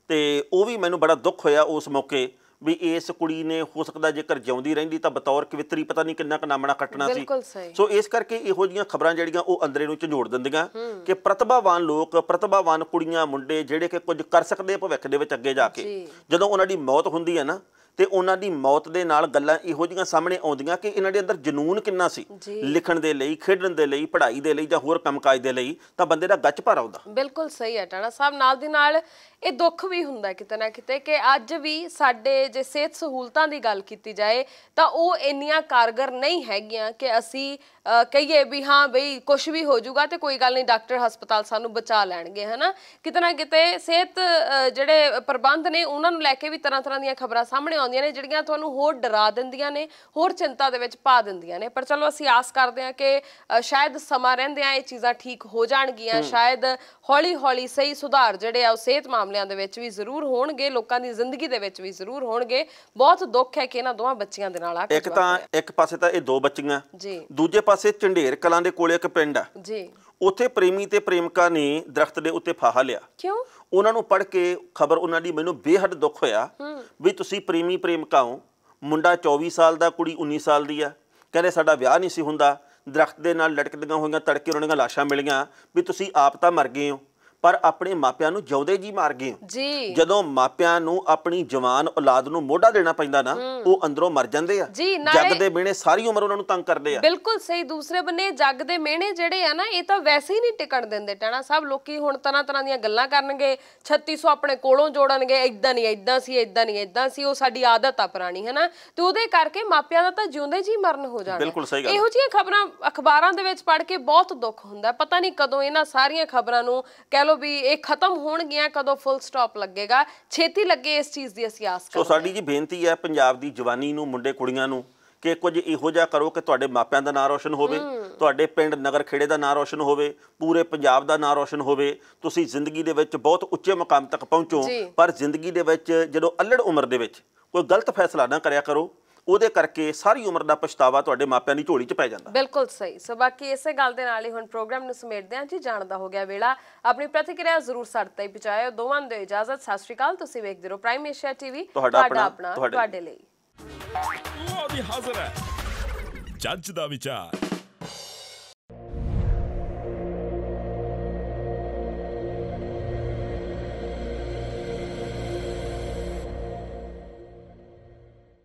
ਤੇ ਉਹ ਵੀ ਮੈਨੂੰ ਬੜਾ ਦੁੱਖ ਹੋਇਆ ਉਸ ਮੌਕੇ ਵੀ ਇਸ ਕੁੜੀ ਨੇ ਹੋ ਸਕਦਾ ਜੇਕਰ ਜਿਉਂਦੀ ਰਹਿੰਦੀ ਤਾਂ ਬਤੌਰ ਕਵਿਤਰੀ ਪਤਾ ਨਹੀਂ ਕਿੰਨਾ ਕਨਾਮਣਾ ਕੱਟਣਾ ਸੀ ਸੋ ਇਸ ਕਰਕੇ ਇਹੋ ਜੀਆਂ ਖਬਰਾਂ ਜਿਹੜੀਆਂ ਉਹ ਅੰਦਰੇ ਨੂੰ ਝੰਡੋੜ ਦਿੰਦੀਆਂ ਕਿ ਪ੍ਰਤਿਭਾਵਾਨ ਲੋਕ ਪ੍ਰਤਿਭਾਵਾਨ ਕੁੜੀਆਂ ਮੁੰਡੇ ਜਿਹੜੇ ਕਿ ਕੁਝ ਕਰ ਸਕਦੇ ਭਵਿੱਖ ਦੇ ਵਿੱਚ ਅੱਗੇ ਜਾ ਕੇ ਜਦੋਂ ਉਹਨਾਂ ਦੀ ਮੌਤ ਹੁੰਦੀ ਹੈ ਨਾ ਤੇ ਉਹਨਾਂ ਦੀ ਮੌਤ ਦੇ ਨਾਲ ਗੱਲਾਂ ਇਹੋ ਜਿਹੀਆਂ ਸਾਹਮਣੇ ਆਉਂਦੀਆਂ ਕਿ ਇਹਨਾਂ ਦੇ ਅੰਦਰ ਜਨੂਨ ਕਿੰਨਾ ਸੀ ਲਿਖਣ ਦੇ ਲਈ ਖੇਡਣ ਦੇ ਲਈ ਪੜ੍ਹਾਈ ਦੇ ਲਈ ਜਾਂ ਹੋਰ ਕੰਮਕਾਜ ਦੇ ਲਈ ਤਾਂ ਬੰਦੇ ਦਾ ਗੱਚ ਭਰ ਆਉਂਦਾ ਬਿਲਕੁਲ ਸਹੀ ਹੈ ਟਾਣਾ ਸਾਹਿਬ ਨਾਲ ਦੀ ਨਾਲ ਇਹ ਦੁੱਖ ਵੀ ਹੁੰਦਾ ਕਿਤੇ ਨਾ ਕਿਤੇ ਕਿ ਅੱਜ ਵੀ ਸਾਡੇ ਜੇ ਸਿਹਤ ਸਹੂਲਤਾਂ ਦੀ ਗੱਲ ਕੀਤੀ ਜਾਏ ਤਾਂ ਉਹ ਇੰਨੀਆਂ ਕਾਰਗਰ ਨਹੀਂ ਹੈਗੀਆਂ ਕਿ ਅਸੀਂ ਕਹੀਏ ਵੀ ਹਾਂ ਬਈ ਕੁਝ ਵੀ ਹੋ ਜਾਊਗਾ ਤੇ ਕੋਈ ਗੱਲ ਨਹੀਂ ਡਾਕਟਰ ਹਸਪਤਾਲ ਸਾਨੂੰ ਬਚਾ ਲੈਣਗੇ ਹਨਾ ਕਿਤੇ ਨਾ ਕਿਤੇ ਸਿਹਤ ਜਿਹੜੇ ਪ੍ਰਬੰਧ ਨੇ ਉਹਨਾਂ ਨੂੰ ਲੈ ਕੇ ਵੀ ਤਰ੍ਹਾਂ ਤਰ੍ਹਾਂ ਦੀਆਂ ਖਬਰਾਂ ਸਾਹਮਣੇ ਆਉਂਦੀਆਂ ਨੇ ਜਿਹੜੀਆਂ ਤੁਹਾਨੂੰ ਹੋਰ ਡਰਾ ਦਿੰਦੀਆਂ ਨੇ ਹੋਰ ਚਿੰਤਾ ਦੇ ਵਿੱਚ ਪਾ ਦਿੰਦੀਆਂ ਨੇ ਪਰ ਚਲੋ ਅਸੀਂ ਆਸ ਕਰਦੇ ਹਾਂ ਕਿ ਸ਼ਾਇਦ ਸਮਾਂ ਰਹਿੰਦਿਆਂ ਇਹ ਚੀਜ਼ਾਂ ਠੀਕ ਹੋ ਜਾਣਗੀਆਂ ਸ਼ਾਇਦ ਹੌਲੀ-ਹੌਲੀ ਸਹੀ ਸੁਧਾਰ ਜਿਹੜੇ ਆ ਉਹ ਸਿਹਤ ਮਾਮਲਿਆਂ ਦੇ ਵਿੱਚ ਵੀ ਜ਼ਰੂਰ ਹੋਣਗੇ ਲੋਕਾਂ ਦੀ ਜ਼ਿੰਦਗੀ ਦੇ ਵਿੱਚ ਵੀ ਜ਼ਰੂਰ ਹੋਣਗੇ ਬਹੁਤ ਦੁੱਖ ਹੈ ਕਿ ਇਹਨਾਂ ਦੋਵਾਂ ਬੱਚੀਆਂ ਦੇ ਨਾਲ ਆ ਇੱਕ ਤਾਂ ਇੱਕ ਪਾਸੇ ਤਾਂ ਇਹ ਦੋ ਬੱਚੀਆਂ ਜੀ ਦੂਜੇ ਪਾਸੇ ਝੰਡੇਰ ਕਲਾਂ ਦੇ ਕੋਲੇ ਇੱਕ ਪਿੰਡ ਆ ਜੀ ਉੱਥੇ ਪ੍ਰੇਮੀ ਤੇ ਪ੍ਰੇਮਿਕਾ ਨੇ ਦਰਖਤ ਦੇ ਉੱਤੇ ਫਾਹਾ ਲਿਆ ਕਿਉਂ ਉਹਨਾਂ ਨੂੰ ਪੜ ਕੇ ਖਬਰ ਉਹਨਾਂ ਦੀ ਮੈਨੂੰ ਬੇਹੱਦ ਦੁੱਖ ਹੋਇਆ ਵੀ ਤੁਸੀਂ ਪ੍ਰੇਮੀ ਪ੍ਰੇਮਿਕਾ ਹੋ ਮੁੰਡਾ 24 ਸਾਲ ਦਾ ਕੁੜੀ 19 ਸਾਲ ਦੀ ਆ ਕਹਿੰਦੇ ਸਾਡਾ ਵਿਆਹ ਨਹੀਂ ਸੀ ਹੁੰਦਾ ਦਰਖਤ ਦੇ ਨਾਲ ਲਟਕਦੀਆਂ ਹੋਈਆਂ ਤੜਕੇ ਉਹਨਾਂ ਦੀਆਂ ਲਾਸ਼ਾਂ ਮਿਲੀਆਂ ਵੀ ਤੁਸੀਂ ਆਪ ਤਾਂ ਮਰ ਗਏ ਹੋ ਪਰ ਆਪਣੇ ਮਾਪਿਆਂ ਨੂੰ ਜਿਉਂਦੇ ਜੀ ਮਾਰ ਗਏ ਜੀ ਜਦੋਂ ਮਾਪਿਆਂ ਨੂੰ ਆਪਣੀ ਜਵਾਨ ਔਲਾਦ ਨੂੰ ਮੋਢਾ ਦੇਣਾ ਪੈਂਦਾ ਨਾ ਉਹ ਅੰਦਰੋਂ ਮਰ ਜਾਂਦੇ ਆ ਜੱਗ ਦੇ ਮਿਹਣੇ ਸਾਰੀ ਉਮਰ ਉਹਨਾਂ ਨੂੰ ਤੰਗ ਕਰਦੇ ਆ ਬਿਲਕੁਲ ਸਹੀ ਦੂਸਰੇ ਬੰਨੇ ਜੱਗ ਦੇ ਮਿਹਣੇ ਜਿਹੜੇ ਆ ਨਾ ਇਹ ਤਾਂ ਵੈਸੇ ਹੀ ਨਹੀਂ ਟਿਕਣ ਦਿੰਦੇ ਟਾਣਾ ਸਭ ਲੋਕੀ ਹੁਣ ਤਰ੍ਹਾਂ ਤਰ੍ਹਾਂ ਦੀਆਂ ਗੱਲਾਂ ਕਰਨਗੇ 3600 ਆਪਣੇ ਕੋਲੋਂ ਜੋੜਨਗੇ ਇਦਾਂ ਨਹੀਂ ਇਦਾਂ ਸੀ ਇਦਾਂ ਨਹੀਂ ਇਦਾਂ ਸੀ ਉਹ ਸਾਡੀ ਆਦਤ ਆ ਪੁਰਾਣੀ ਹੈ ਨਾ ਤੇ ਉਹਦੇ ਕਰਕੇ ਮਾਪਿਆਂ ਦਾ ਤਾਂ ਜਿਉਂਦੇ ਜੀ ਮਰਨ ਹੋ ਜਾਣਾ ਬਿਲਕੁਲ ਸਹੀ ਗੱਲ ਇਹੋ ਜਿਹੀਆਂ ਖਬਰਾਂ ਅਖਬਾਰਾਂ ਦੇ ਵਿੱਚ ਪੜ੍ਹ ਕੇ ਬਹੁਤ ਦੁੱਖ ਹੁੰਦਾ ਪਤਾ ਨਹੀਂ ਕਦੋਂ ਇਹਨਾਂ ਸਾਰੀਆਂ ਖਬਰਾਂ ਨੂੰ ਕਹਿ ਲਓ ਵੀ ਇਹ ਖਤਮ ਹੋਣਗੀਆਂ ਕਦੋਂ ਫੁੱਲ ਸਟਾਪ ਲੱਗੇਗਾ ਛੇਤੀ ਲੱਗੇ ਇਸ ਚੀਜ਼ ਦੀ ਅਸੀਂ ਆਸ ਕਰਦੇ ਸੋ ਸਾਡੀ ਜੀ ਬੇਨਤੀ ਹੈ ਪੰਜਾਬ ਦੀ ਜਵਾਨੀ ਨੂੰ ਮੁੰਡੇ ਕੁੜੀਆਂ ਨੂੰ ਕਿ ਕੁਝ ਇਹੋ ਜਿਹਾ ਕਰੋ ਕਿ ਤੁਹਾਡੇ ਮਾਪਿਆਂ ਦਾ ਨਾਂ ਰੋਸ਼ਨ ਹੋਵੇ ਤੁਹਾਡੇ ਪਿੰਡ ਨਗਰ ਖੇੜੇ ਦਾ ਨਾਂ ਰੋਸ਼ਨ ਹੋਵੇ ਪੂਰੇ ਪੰਜਾਬ ਦਾ ਨਾਂ ਰੋਸ਼ਨ ਹੋਵੇ ਤੁਸੀਂ ਜ਼ਿੰਦਗੀ ਦੇ ਵਿੱਚ ਬਹੁਤ ਉੱਚੇ ਮਕਾਮ ਤੱਕ ਪਹੁੰਚੋ ਪਰ ਜ਼ਿੰਦਗੀ ਦੇ ਵਿੱਚ ਜਦੋਂ ਅਲੜ ਉਮਰ ਦੇ ਵਿੱਚ ਕੋਈ ਗਲਤ ਫੈਸਲਾ ਨਾ ਕਰਿਆ ਕਰੋ ਉਹਦੇ ਕਰਕੇ ਸਾਰੀ ਉਮਰ ਦਾ ਪਛਤਾਵਾ ਤੁਹਾਡੇ ਮਾਪਿਆਂ ਦੀ ਝੋਲੀ 'ਚ ਪੈ ਜਾਂਦਾ ਬਿਲਕੁਲ ਸਹੀ ਸੋ ਬਾਕੀ ਇਸੇ ਗੱਲ ਦੇ ਨਾਲ ਹੀ ਹੁਣ ਪ੍ਰੋਗਰਾਮ ਨੂੰ ਸਮੇਟਦੇ ਹਾਂ ਜੀ ਜਾਣਦਾ ਹੋ ਗਿਆ ਵੇਲਾ ਆਪਣੀ ਪ੍ਰਤੀਕਿਰਿਆ ਜ਼ਰੂਰ ਸਾਡੇ ਤੇ ਪਹੁੰਚਾਇਓ ਦੋਵਾਂ ਨੂੰ ਇਜਾਜ਼ਤ ਸਤਿ ਸ਼੍ਰੀ ਅਕਾਲ ਤੁਸੀਂ ਵੇਖਦੇ ਰਹੋ ਪ੍ਰਾਈਮ ਏਸ਼ੀਆ ਟੀਵੀ ਤੁਹਾਡਾ ਆਪਣਾ ਤੁਹਾਡੇ ਲਈ ਉਹ ਵੀ ਹਾਜ਼ਰ ਹੈ ਜੱਜ ਦਾ ਵਿਚਾਰ